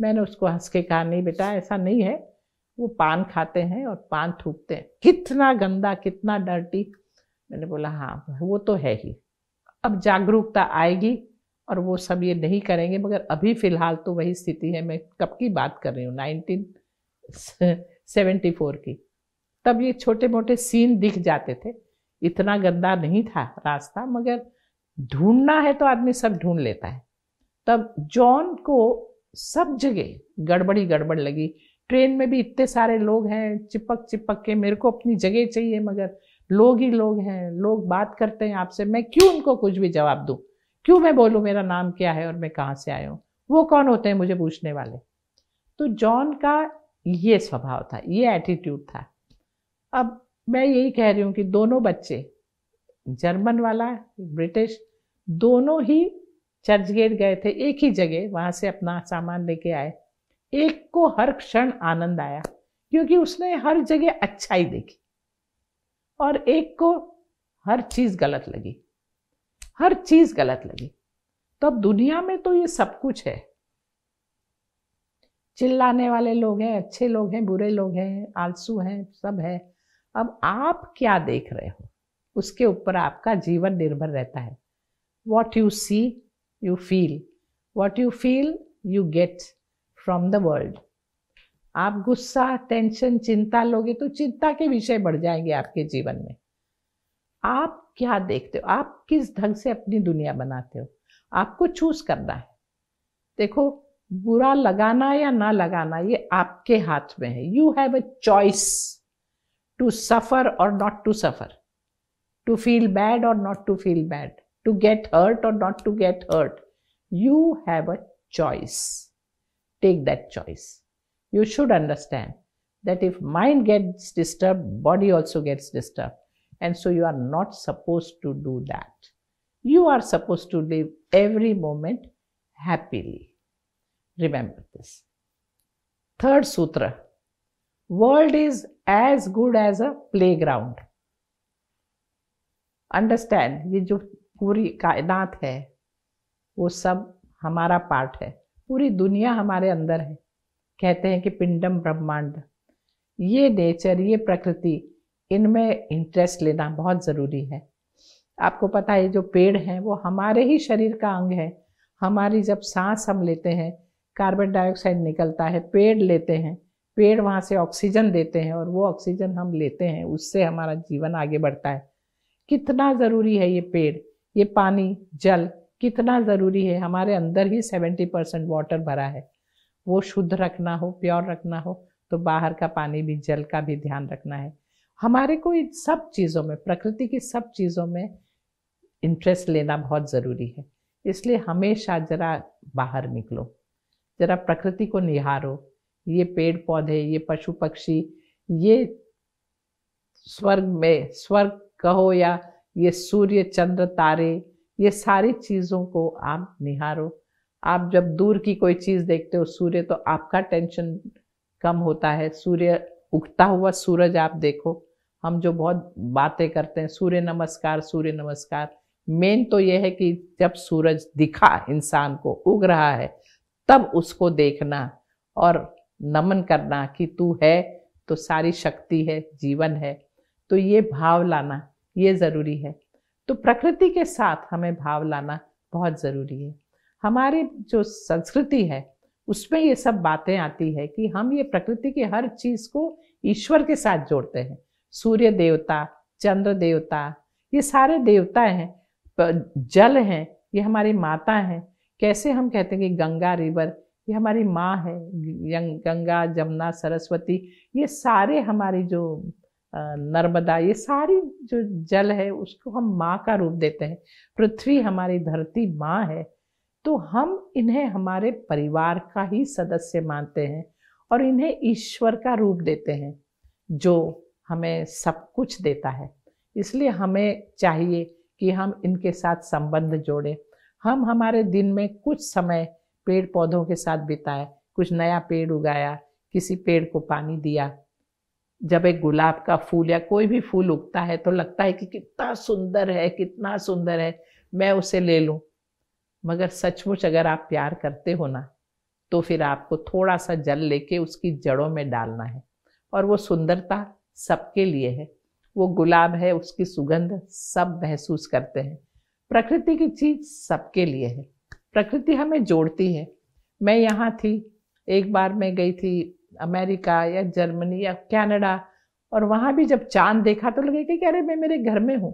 मैंने उसको हंस के कहा नहीं बेटा ऐसा नहीं है वो पान खाते हैं और पान थूकते हैं कितना गंदा कितना डर्टी मैंने बोला हाँ वो तो है ही अब जागरूकता आएगी और वो सब ये नहीं करेंगे मगर अभी फ़िलहाल तो वही स्थिति है मैं कब की बात कर रही हूँ नाइनटीन सेवेंटी फोर की तब ये छोटे मोटे सीन दिख जाते थे इतना गंदा नहीं था रास्ता मगर ढूंढना है तो आदमी सब ढूंढ लेता है तब जॉन को सब जगह गड़बड़ी गड़बड़ लगी ट्रेन में भी इतने सारे लोग हैं चिपक चिपक के मेरे को अपनी जगह चाहिए मगर लोग ही लोग हैं लोग बात करते हैं आपसे मैं क्यों उनको कुछ भी जवाब दूँ क्यों मैं बोलूँ मेरा नाम क्या है और मैं कहाँ से आया हूँ वो कौन होते हैं मुझे पूछने वाले तो जॉन का ये स्वभाव था ये एटीट्यूड था अब मैं यही कह रही हूँ कि दोनों बच्चे जर्मन वाला ब्रिटिश दोनों ही चर्चगेट गए थे एक ही जगह वहाँ से अपना सामान लेके आए एक को हर क्षण आनंद आया क्योंकि उसने हर जगह अच्छाई देखी और एक को हर चीज गलत लगी हर चीज गलत लगी तो अब दुनिया में तो ये सब कुछ है चिल्लाने वाले लोग हैं अच्छे लोग हैं बुरे लोग हैं आलसू हैं सब है अब आप क्या देख रहे हो उसके ऊपर आपका जीवन निर्भर रहता है what you see you feel what you feel you get from the world आप गुस्सा टेंशन चिंता लोगे तो चिंता के विषय बढ़ जाएंगे आपके जीवन में आप क्या देखते हो आप किस ढंग से अपनी दुनिया बनाते हो आपको चूज करना है देखो बुरा लगाना या ना लगाना ये आपके हाथ में है you have a choice to suffer or not to suffer to feel bad or not to feel bad to get hurt or not to get hurt you have a choice take that choice. You should understand that if mind gets disturbed, body also gets disturbed. And so you are not supposed to do that. You are supposed to live every moment happily. Remember this. Third sutra. World is as good as a playground. Understand? ये जो पूरी कायनात है वो सब हमारा part है पूरी दुनिया हमारे अंदर है कहते हैं कि पिंडम ब्रह्मांड ये नेचर ये प्रकृति इनमें इंटरेस्ट लेना बहुत ज़रूरी है आपको पता है जो पेड़ हैं वो हमारे ही शरीर का अंग है हमारी जब सांस हम लेते हैं कार्बन डाइऑक्साइड निकलता है पेड़ लेते हैं पेड़ वहाँ से ऑक्सीजन देते हैं और वो ऑक्सीजन हम लेते हैं उससे हमारा जीवन आगे बढ़ता है कितना ज़रूरी है ये पेड़ ये पानी जल कितना ज़रूरी है हमारे अंदर ही सेवेंटी परसेंट वाटर भरा है वो शुद्ध रखना हो प्योर रखना हो तो बाहर का पानी भी जल का भी ध्यान रखना है हमारे को इन सब चीज़ों में प्रकृति की सब चीज़ों में इंटरेस्ट लेना बहुत ज़रूरी है इसलिए हमेशा ज़रा बाहर निकलो ज़रा प्रकृति को निहारो ये पेड़ पौधे ये पशु पक्षी ये स्वर्ग में स्वर्ग कहो या ये सूर्य चंद्र तारे ये सारी चीज़ों को आप निहारो आप जब दूर की कोई चीज़ देखते हो सूर्य तो आपका टेंशन कम होता है सूर्य उगता हुआ सूरज आप देखो हम जो बहुत बातें करते हैं सूर्य नमस्कार सूर्य नमस्कार मेन तो यह है कि जब सूरज दिखा इंसान को उग रहा है तब उसको देखना और नमन करना कि तू है तो सारी शक्ति है जीवन है तो ये भाव लाना ये ज़रूरी है तो प्रकृति के साथ हमें भाव लाना बहुत ज़रूरी है हमारे जो संस्कृति है उसमें ये सब बातें आती है कि हम ये प्रकृति की हर चीज़ को ईश्वर के साथ जोड़ते हैं सूर्य देवता चंद्र देवता ये सारे देवता हैं जल हैं ये हमारी माता हैं कैसे हम कहते हैं कि गंगा रिवर ये हमारी माँ है गंगा जमुना सरस्वती ये सारे हमारी जो नर्मदा ये सारी जो जल है उसको हम माँ का रूप देते हैं पृथ्वी हमारी धरती माँ है तो हम इन्हें हमारे परिवार का ही सदस्य मानते हैं और इन्हें ईश्वर का रूप देते हैं जो हमें सब कुछ देता है इसलिए हमें चाहिए कि हम इनके साथ संबंध जोड़ें हम हमारे दिन में कुछ समय पेड़ पौधों के साथ बिताए कुछ नया पेड़ उगाया किसी पेड़ को पानी दिया जब एक गुलाब का फूल या कोई भी फूल उगता है तो लगता है कि कितना सुंदर है कितना सुंदर है मैं उसे ले लूं मगर सचमुच अगर आप प्यार करते हो ना तो फिर आपको थोड़ा सा जल लेके उसकी जड़ों में डालना है और वो सुंदरता सबके लिए है वो गुलाब है उसकी सुगंध सब महसूस करते हैं प्रकृति की चीज सबके लिए है प्रकृति हमें जोड़ती है मैं यहाँ थी एक बार मैं गई थी अमेरिका या जर्मनी या कनाडा और वहाँ भी जब चांद देखा तो लगे कि अरे मैं मेरे घर में हूँ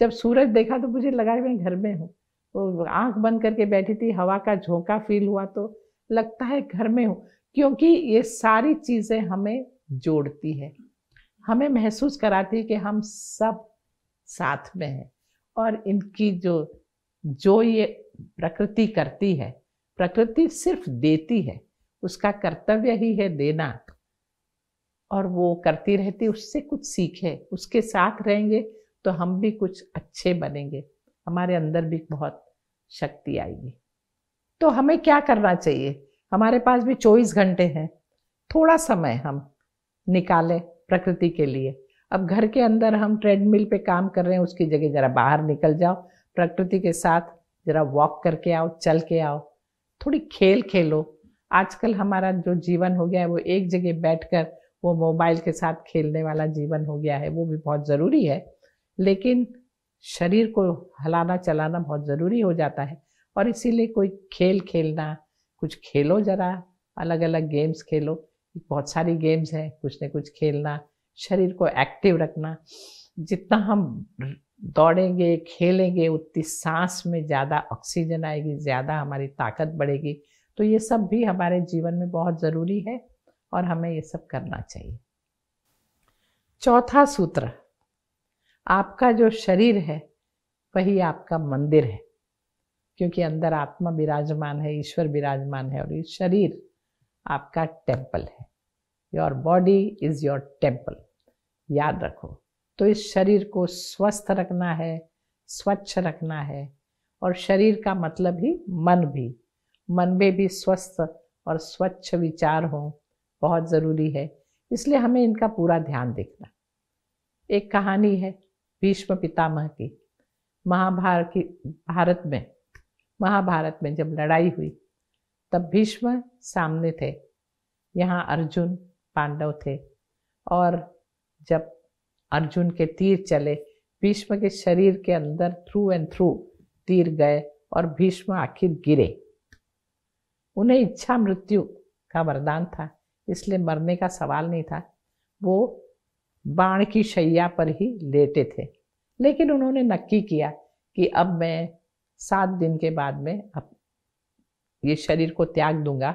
जब सूरज देखा तो मुझे लगा मैं घर में हूँ तो आँख बंद करके बैठी थी हवा का झोंका फील हुआ तो लगता है घर में हूँ क्योंकि ये सारी चीज़ें हमें जोड़ती है हमें महसूस कराती है कि हम सब साथ में हैं और इनकी जो जो ये प्रकृति करती है प्रकृति सिर्फ देती है उसका कर्तव्य ही है देना और वो करती रहती उससे कुछ सीखे उसके साथ रहेंगे तो हम भी कुछ अच्छे बनेंगे हमारे अंदर भी बहुत शक्ति आएगी तो हमें क्या करना चाहिए हमारे पास भी चौबीस घंटे हैं थोड़ा समय हम निकालें प्रकृति के लिए अब घर के अंदर हम ट्रेडमिल पे काम कर रहे हैं उसकी जगह ज़रा बाहर निकल जाओ प्रकृति के साथ ज़रा वॉक करके आओ चल के आओ थोड़ी खेल खेलो आजकल हमारा जो जीवन हो गया है वो एक जगह बैठकर वो मोबाइल के साथ खेलने वाला जीवन हो गया है वो भी बहुत ज़रूरी है लेकिन शरीर को हलाना चलाना बहुत ज़रूरी हो जाता है और इसीलिए कोई खेल खेलना कुछ खेलो ज़रा अलग अलग गेम्स खेलो बहुत सारी गेम्स हैं कुछ न कुछ खेलना शरीर को एक्टिव रखना जितना हम दौड़ेंगे खेलेंगे उतनी सांस में ज़्यादा ऑक्सीजन आएगी ज़्यादा हमारी ताकत बढ़ेगी तो ये सब भी हमारे जीवन में बहुत ज़रूरी है और हमें ये सब करना चाहिए चौथा सूत्र आपका जो शरीर है वही आपका मंदिर है क्योंकि अंदर आत्मा विराजमान है ईश्वर विराजमान है और ये शरीर आपका टेम्पल है your body is your temple याद रखो तो इस शरीर को स्वस्थ रखना है स्वच्छ रखना है और शरीर का मतलब ही मन भी मन में भी स्वस्थ और स्वच्छ विचार हों बहुत ज़रूरी है इसलिए हमें इनका पूरा ध्यान देखना एक कहानी है भीष्म पितामह की महाभारत की भारत में महाभारत में जब लड़ाई हुई तब भीष्म सामने थे यहाँ अर्जुन पांडव थे और जब अर्जुन के तीर चले भीष्म के शरीर के अंदर थ्रू एंड थ्रू तीर गए और भीष्म आखिर गिरे उन्हें इच्छा मृत्यु का वरदान था इसलिए मरने का सवाल नहीं था वो बाण की शैया पर ही लेटे थे लेकिन उन्होंने नक्की किया कि अब मैं सात दिन के बाद में अब ये शरीर को त्याग दूंगा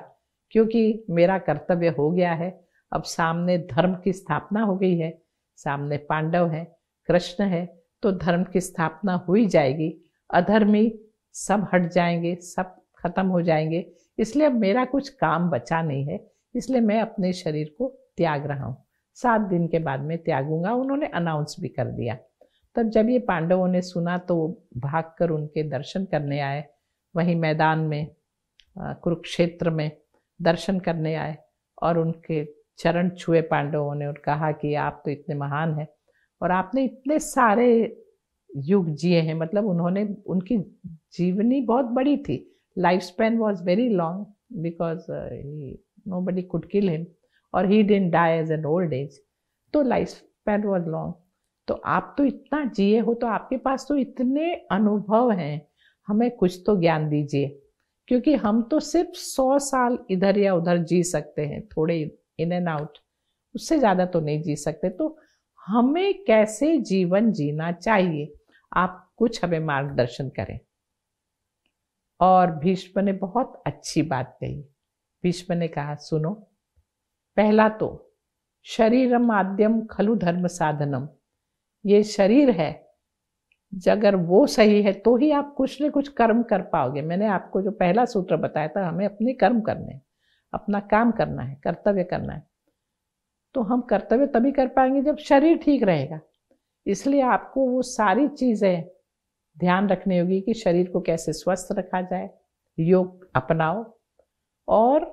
क्योंकि मेरा कर्तव्य हो गया है अब सामने धर्म की स्थापना हो गई है सामने पांडव है कृष्ण है तो धर्म की स्थापना हो ही जाएगी अधर्मी सब हट जाएंगे सब खत्म हो जाएंगे इसलिए अब मेरा कुछ काम बचा नहीं है इसलिए मैं अपने शरीर को त्याग रहा हूँ सात दिन के बाद में त्यागूंगा उन्होंने अनाउंस भी कर दिया तब जब ये पांडवों ने सुना तो भाग कर उनके दर्शन करने आए वहीं मैदान में कुरुक्षेत्र में दर्शन करने आए और उनके चरण छुए पांडवों ने और कहा कि आप तो इतने महान हैं और आपने इतने सारे युग जिए हैं मतलब उन्होंने उनकी जीवनी बहुत बड़ी थी lifespan was very long because uh, he, nobody could kill him or he didn't die as an old age तो लाइफ स्पैन वॉज तो आप तो इतना जिए हो तो आपके पास तो इतने अनुभव हैं हमें कुछ तो ज्ञान दीजिए क्योंकि हम तो सिर्फ सौ साल इधर या उधर जी सकते हैं थोड़े इन एंड आउट उससे ज़्यादा तो नहीं जी सकते तो हमें कैसे जीवन जीना चाहिए आप कुछ हमें मार्गदर्शन करें और भीष्म ने बहुत अच्छी बात कही भीष्म ने कहा सुनो पहला तो शरीर माध्यम खलु धर्म साधनम ये शरीर है अगर वो सही है तो ही आप कुछ न कुछ कर्म कर पाओगे मैंने आपको जो पहला सूत्र बताया था हमें अपने कर्म करने अपना काम करना है कर्तव्य करना है तो हम कर्तव्य तभी कर पाएंगे जब शरीर ठीक रहेगा इसलिए आपको वो सारी चीज़ें ध्यान रखने होगी कि शरीर को कैसे स्वस्थ रखा जाए योग अपनाओ और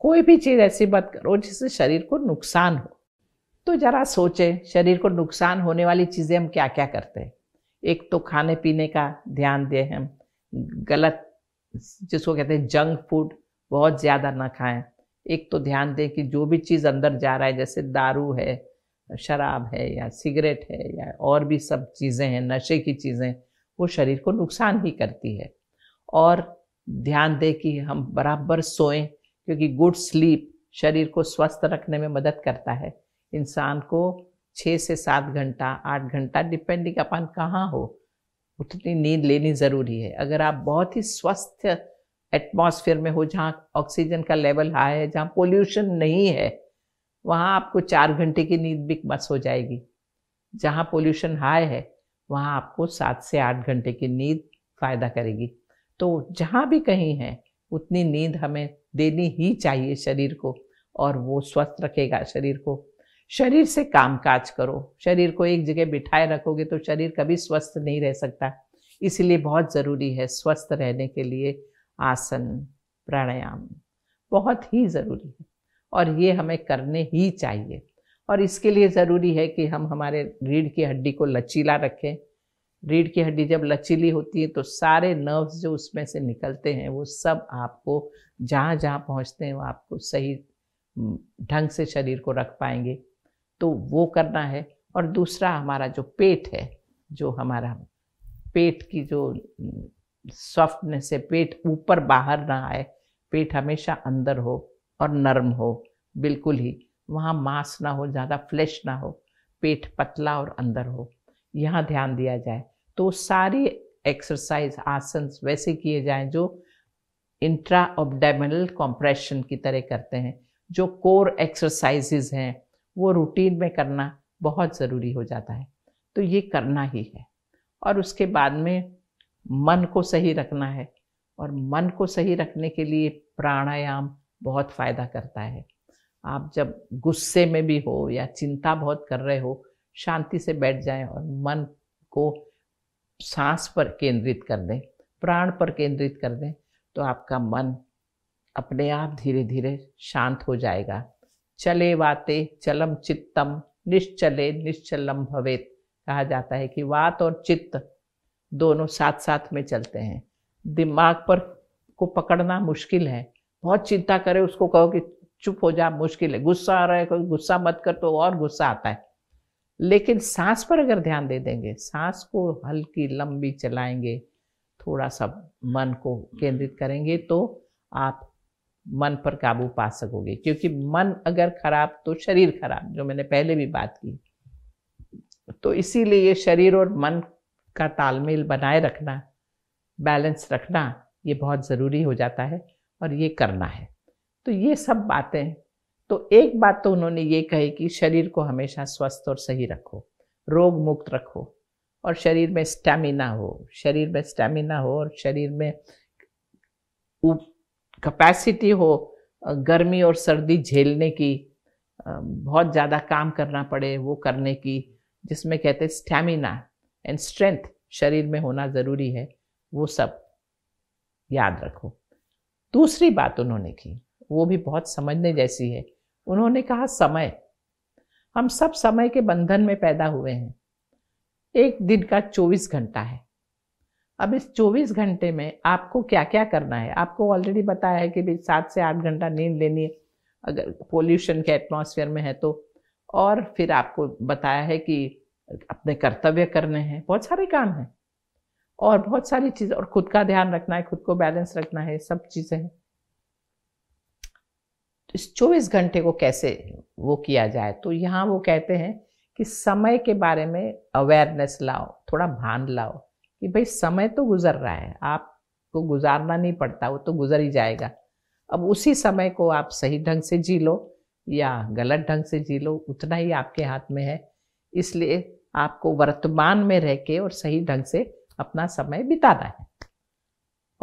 कोई भी चीज़ ऐसी मत करो जिससे शरीर को नुकसान हो तो ज़रा सोचें शरीर को नुकसान होने वाली चीज़ें हम क्या क्या करते हैं एक तो खाने पीने का ध्यान दें हम गलत जिसको कहते हैं जंक फूड बहुत ज़्यादा ना खाएं एक तो ध्यान दें कि जो भी चीज़ अंदर जा रहा है जैसे दारू है शराब है या सिगरेट है या और भी सब चीज़ें हैं नशे की चीज़ें वो शरीर को नुकसान ही करती है और ध्यान दें कि हम बराबर सोएं क्योंकि गुड स्लीप शरीर को स्वस्थ रखने में मदद करता है इंसान को छः से सात घंटा आठ घंटा डिपेंडिंग अपन कहाँ हो उतनी नींद लेनी ज़रूरी है अगर आप बहुत ही स्वस्थ एटमॉस्फेयर में हो जहाँ ऑक्सीजन का लेवल हाई है जहाँ पोल्यूशन नहीं है वहाँ आपको चार घंटे की नींद भी मस हो जाएगी जहाँ पोल्यूशन हाई है वहाँ आपको सात से आठ घंटे की नींद फ़ायदा करेगी तो जहाँ भी कहीं है उतनी नींद हमें देनी ही चाहिए शरीर को और वो स्वस्थ रखेगा शरीर को शरीर से काम काज करो शरीर को एक जगह बिठाए रखोगे तो शरीर कभी स्वस्थ नहीं रह सकता इसलिए बहुत ज़रूरी है स्वस्थ रहने के लिए आसन प्राणायाम बहुत ही ज़रूरी है और ये हमें करने ही चाहिए और इसके लिए ज़रूरी है कि हम हमारे रीढ़ की हड्डी को लचीला रखें रीढ़ की हड्डी जब लचीली होती है तो सारे नर्व्स जो उसमें से निकलते हैं वो सब आपको जहाँ जहाँ पहुँचते हैं वो आपको सही ढंग से शरीर को रख पाएंगे तो वो करना है और दूसरा हमारा जो पेट है जो हमारा पेट की जो सॉफ्टनेस है पेट ऊपर बाहर ना आए पेट हमेशा अंदर हो और नरम हो बिल्कुल ही वहाँ मांस ना हो ज़्यादा फ्लैश ना हो पेट पतला और अंदर हो यहाँ ध्यान दिया जाए तो सारी एक्सरसाइज आसन वैसे किए जाएं जो इंट्रा ऑबडेमिनल कॉम्प्रेशन की तरह करते हैं जो कोर एक्सरसाइजेज हैं वो रूटीन में करना बहुत ज़रूरी हो जाता है तो ये करना ही है और उसके बाद में मन को सही रखना है और मन को सही रखने के लिए प्राणायाम बहुत फ़ायदा करता है आप जब गुस्से में भी हो या चिंता बहुत कर रहे हो शांति से बैठ जाएं और मन को सांस पर केंद्रित कर दें प्राण पर केंद्रित कर दें तो आपका मन अपने आप धीरे धीरे शांत हो जाएगा चले वाते चलम चित्तम निश्चले निश्चलम भवेत कहा जाता है कि वात और चित्त दोनों साथ साथ में चलते हैं दिमाग पर को पकड़ना मुश्किल है बहुत चिंता करे उसको कहो कि चुप हो जा मुश्किल है गुस्सा आ रहा है कोई गुस्सा मत कर तो और गुस्सा आता है लेकिन सांस पर अगर ध्यान दे देंगे सांस को हल्की लंबी चलाएंगे थोड़ा सा मन को केंद्रित करेंगे तो आप मन पर काबू पा सकोगे क्योंकि मन अगर खराब तो शरीर खराब जो मैंने पहले भी बात की तो इसीलिए ये शरीर और मन का तालमेल बनाए रखना बैलेंस रखना ये बहुत ज़रूरी हो जाता है और ये करना है तो ये सब बातें तो एक बात तो उन्होंने ये कही कि शरीर को हमेशा स्वस्थ और सही रखो रोग मुक्त रखो और शरीर में स्टैमिना हो शरीर में स्टैमिना हो और शरीर में कैपेसिटी हो गर्मी और सर्दी झेलने की बहुत ज़्यादा काम करना पड़े वो करने की जिसमें कहते हैं स्टैमिना एंड स्ट्रेंथ शरीर में होना ज़रूरी है वो सब याद रखो दूसरी बात उन्होंने की वो भी बहुत समझने जैसी है उन्होंने कहा समय हम सब समय के बंधन में पैदा हुए हैं एक दिन का चौबीस घंटा है अब इस चौबीस घंटे में आपको क्या क्या करना है आपको ऑलरेडी बताया है कि भाई सात से आठ घंटा नींद लेनी है अगर पोल्यूशन के एटमॉस्फेयर में है तो और फिर आपको बताया है कि अपने कर्तव्य करने हैं बहुत सारे काम हैं और बहुत सारी चीज़ और खुद का ध्यान रखना है खुद को बैलेंस रखना है सब चीज़ें हैं इस चौबीस घंटे को कैसे वो किया जाए तो यहाँ वो कहते हैं कि समय के बारे में अवेयरनेस लाओ थोड़ा भान लाओ कि भाई समय तो गुजर रहा है आपको गुजारना नहीं पड़ता वो तो गुजर ही जाएगा अब उसी समय को आप सही ढंग से जी लो या गलत ढंग से जी लो उतना ही आपके हाथ में है इसलिए आपको वर्तमान में रह के और सही ढंग से अपना समय बिताना है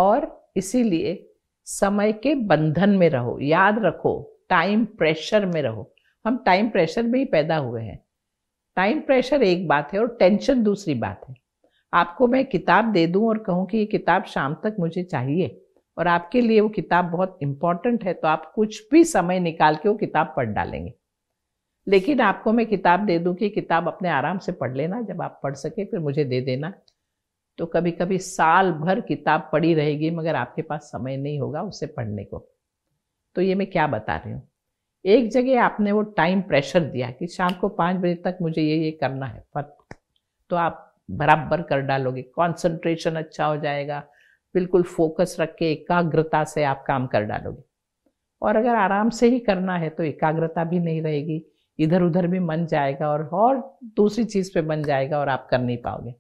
और इसीलिए समय के बंधन में रहो याद रखो टाइम प्रेशर में रहो हम टाइम प्रेशर में ही पैदा हुए हैं टाइम प्रेशर एक बात है और टेंशन दूसरी बात है आपको मैं किताब दे दूं और कहूं कि ये किताब शाम तक मुझे चाहिए और आपके लिए वो किताब बहुत इम्पॉर्टेंट है तो आप कुछ भी समय निकाल के वो किताब पढ़ डालेंगे लेकिन आपको मैं किताब दे दूं कि किताब अपने आराम से पढ़ लेना जब आप पढ़ सके फिर मुझे दे देना तो कभी कभी साल भर किताब पड़ी रहेगी मगर आपके पास समय नहीं होगा उसे पढ़ने को तो ये मैं क्या बता रही हूँ एक जगह आपने वो टाइम प्रेशर दिया कि शाम को पाँच बजे तक मुझे ये ये करना है पर तो आप बराबर कर डालोगे कॉन्सेंट्रेशन अच्छा हो जाएगा बिल्कुल फोकस रख के एकाग्रता से आप काम कर डालोगे और अगर आराम से ही करना है तो एकाग्रता भी नहीं रहेगी इधर उधर भी मन जाएगा और और दूसरी चीज़ पे बन जाएगा और आप कर नहीं पाओगे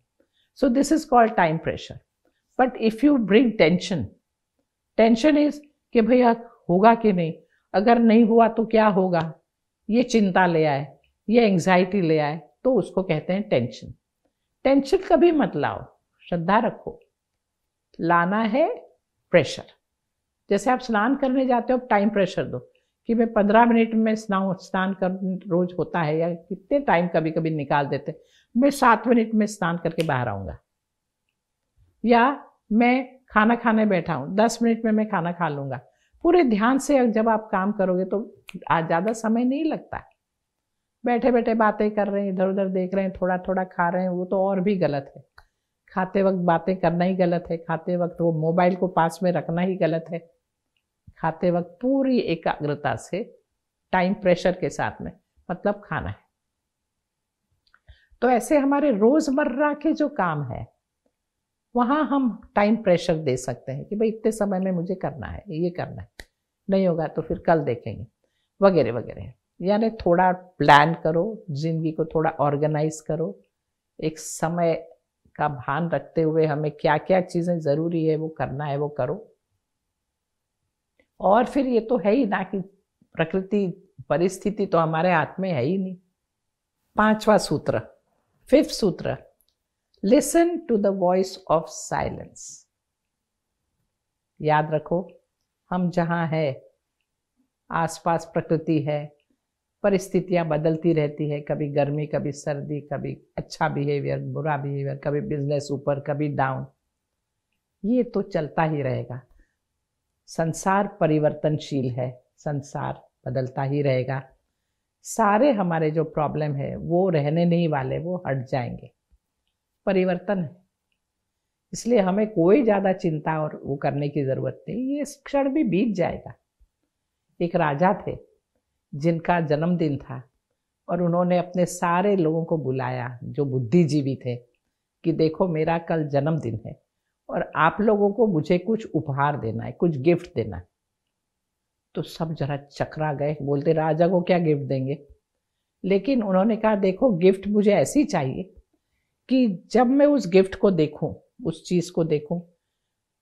So this is called time pressure. But if you bring tension, tension is कि भैया होगा कि नहीं अगर नहीं हुआ तो क्या होगा ये चिंता ले आए ये एंग्जाइटी ले आए तो उसको कहते हैं टेंशन टेंशन कभी मत लाओ श्रद्धा रखो लाना है प्रेशर जैसे आप स्नान करने जाते हो टाइम प्रेशर दो कि मैं पंद्रह मिनट में स्नान स्नान कर रोज होता है या कितने टाइम कभी कभी निकाल देते मैं सात मिनट में स्नान करके बाहर आऊंगा या मैं खाना खाने बैठा हूँ दस मिनट में मैं खाना खा लूंगा पूरे ध्यान से जब आप काम करोगे तो आज ज़्यादा समय नहीं लगता बैठे बैठे बातें कर रहे हैं इधर उधर देख रहे हैं थोड़ा थोड़ा खा रहे हैं वो तो और भी गलत है खाते वक्त बातें करना ही गलत है खाते वक्त वो मोबाइल को पास में रखना ही गलत है खाते वक्त पूरी एकाग्रता से टाइम प्रेशर के साथ में मतलब खाना है तो ऐसे हमारे रोज़मर्रा के जो काम है वहां हम टाइम प्रेशर दे सकते हैं कि भाई इतने समय में मुझे करना है ये करना है नहीं होगा तो फिर कल देखेंगे वगैरह वगैरह यानी थोड़ा प्लान करो ज़िंदगी को थोड़ा ऑर्गेनाइज करो एक समय का भान रखते हुए हमें क्या क्या चीज़ें ज़रूरी है वो करना है वो करो और फिर ये तो है ही ना कि प्रकृति परिस्थिति तो हमारे हाथ में है ही नहीं पांचवा सूत्र Fifth Sutra Listen to the voice of silence. याद रखो हम जहाँ है आसपास प्रकृति है परिस्थितियाँ बदलती रहती है कभी गर्मी कभी सर्दी कभी अच्छा बिहेवियर बुरा बिहेवियर कभी बिजनेस ऊपर कभी डाउन ये तो चलता ही रहेगा संसार परिवर्तनशील है संसार बदलता ही रहेगा सारे हमारे जो प्रॉब्लम है वो रहने नहीं वाले वो हट जाएंगे परिवर्तन है इसलिए हमें कोई ज़्यादा चिंता और वो करने की ज़रूरत नहीं ये क्षण भी बीत जाएगा एक राजा थे जिनका जन्मदिन था और उन्होंने अपने सारे लोगों को बुलाया जो बुद्धिजीवी थे कि देखो मेरा कल जन्मदिन है और आप लोगों को मुझे कुछ उपहार देना है कुछ गिफ्ट देना है तो सब जरा चकरा गए बोलते राजा को क्या गिफ्ट देंगे लेकिन उन्होंने कहा देखो गिफ्ट मुझे ऐसी चाहिए कि जब मैं उस गिफ्ट को देखूं उस चीज़ को देखूं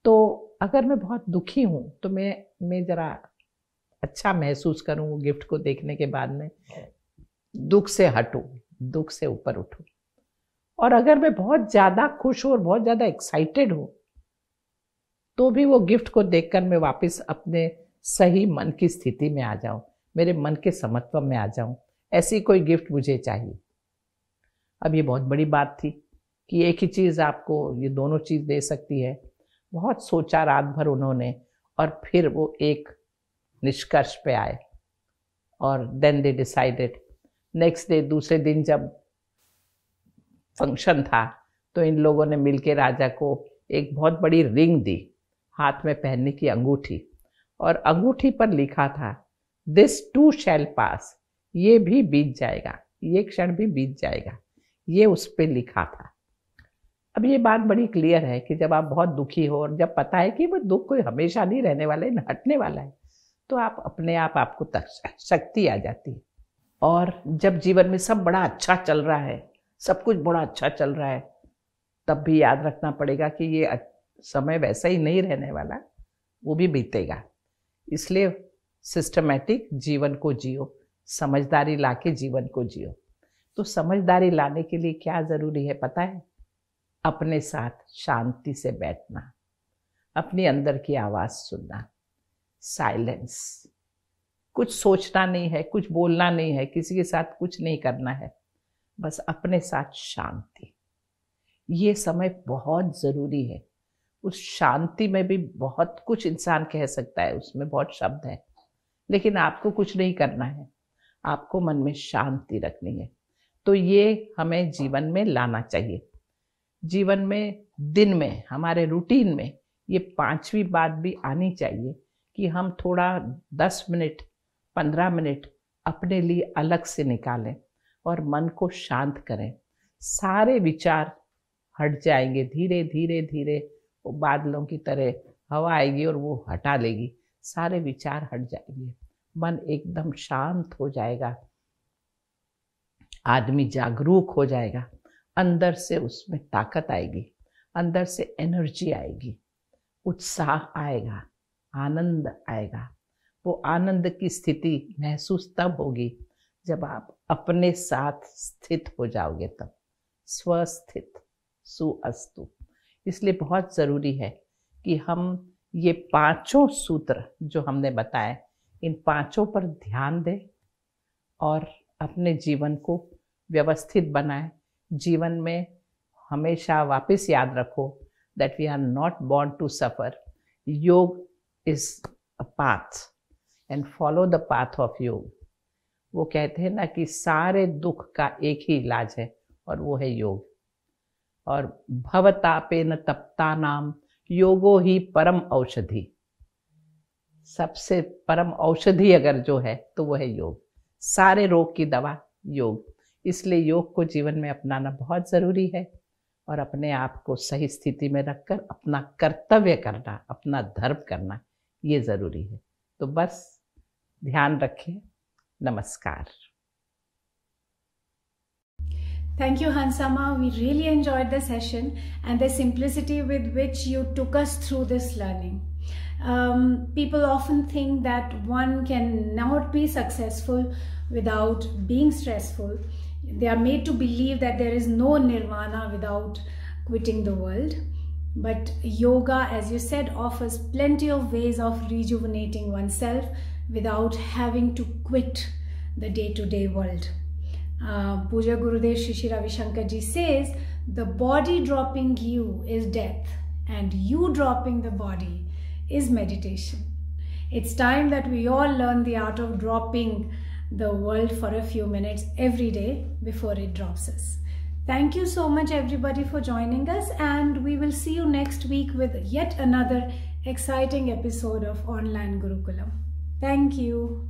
तो अगर मैं बहुत दुखी हूं तो मैं मैं ज़रा अच्छा महसूस करूं वो गिफ्ट को देखने के बाद में दुख से हटूं दुख से ऊपर उठूं और अगर मैं बहुत ज़्यादा खुश हूं और बहुत ज़्यादा एक्साइटेड हूं तो भी वो गिफ्ट को देखकर मैं वापस अपने सही मन की स्थिति में आ जाऊं मेरे मन के समत्व में आ जाऊं ऐसी कोई गिफ्ट मुझे चाहिए अब ये बहुत बड़ी बात थी कि एक ही चीज़ आपको ये दोनों चीज़ दे सकती है बहुत सोचा रात भर उन्होंने और फिर वो एक निष्कर्ष पे आए और then they decided next day दूसरे दिन जब फंक्शन था तो इन लोगों ने मिलके राजा को एक बहुत बड़ी रिंग दी हाथ में पहनने की अंगूठी और अंगूठी पर लिखा था दिस टू शैल पास ये भी बीत जाएगा ये क्षण भी बीत जाएगा ये उस पर लिखा था अब ये बात बड़ी क्लियर है कि जब आप बहुत दुखी हो और जब पता है कि वो दुख कोई हमेशा नहीं रहने वाला है हटने वाला है तो आप अपने आप आपको शक्ति आ जाती है और जब जीवन में सब बड़ा अच्छा चल रहा है सब कुछ बड़ा अच्छा चल रहा है तब भी याद रखना पड़ेगा कि ये समय वैसा ही नहीं रहने वाला वो भी बीतेगा इसलिए सिस्टमेटिक जीवन को जियो समझदारी लाके जीवन को जियो तो समझदारी लाने के लिए क्या ज़रूरी है पता है अपने साथ शांति से बैठना अपने अंदर की आवाज़ सुनना साइलेंस कुछ सोचना नहीं है कुछ बोलना नहीं है किसी के साथ कुछ नहीं करना है बस अपने साथ शांति ये समय बहुत ज़रूरी है उस शांति में भी बहुत कुछ इंसान कह सकता है उसमें बहुत शब्द है लेकिन आपको कुछ नहीं करना है आपको मन में शांति रखनी है तो ये हमें जीवन में लाना चाहिए जीवन में दिन में हमारे रूटीन में ये पांचवी बात भी आनी चाहिए कि हम थोड़ा दस मिनट पंद्रह मिनट अपने लिए अलग से निकालें और मन को शांत करें सारे विचार हट जाएंगे धीरे धीरे धीरे वो बादलों की तरह हवा आएगी और वो हटा लेगी सारे विचार हट जाएंगे मन एकदम शांत हो जाएगा आदमी जागरूक हो जाएगा अंदर से उसमें ताकत आएगी अंदर से एनर्जी आएगी उत्साह आएगा आनंद आएगा वो आनंद की स्थिति महसूस तब होगी जब आप अपने साथ स्थित हो जाओगे तब स्वस्थित सुअस्तु इसलिए बहुत ज़रूरी है कि हम ये पांचों सूत्र जो हमने बताए इन पांचों पर ध्यान दें और अपने जीवन को व्यवस्थित बनाए जीवन में हमेशा वापस याद रखो that we are not born to suffer yoga is a path and follow the path of yoga वो कहते हैं ना कि सारे दुख का एक ही इलाज है और वो है योग और भवतापे न तपता नाम योगो ही परम औषधि सबसे परम औषधि अगर जो है तो वो है योग सारे रोग की दवा योग इसलिए योग को जीवन में अपनाना बहुत ज़रूरी है और अपने आप को सही स्थिति में रखकर अपना कर्तव्य करना अपना धर्म करना ये ज़रूरी है तो बस ध्यान रखें नमस्कार Thank you, Hansama. We really enjoyed the session and the simplicity with which you took us through this learning. Um, people often think that one cannot be successful without being stressful. They are made to believe that there is no nirvana without quitting the world. But yoga, as you said, offers plenty of ways of rejuvenating oneself without having to quit the day-to-day -day world uh, Puja Gurudev Shishi Ravi Shankar ji says, the body dropping you is death and you dropping the body is meditation. It's time that we all learn the art of dropping the world for a few minutes every day before it drops us. Thank you so much everybody for joining us and we will see you next week with yet another exciting episode of Online Gurukulam. Thank you.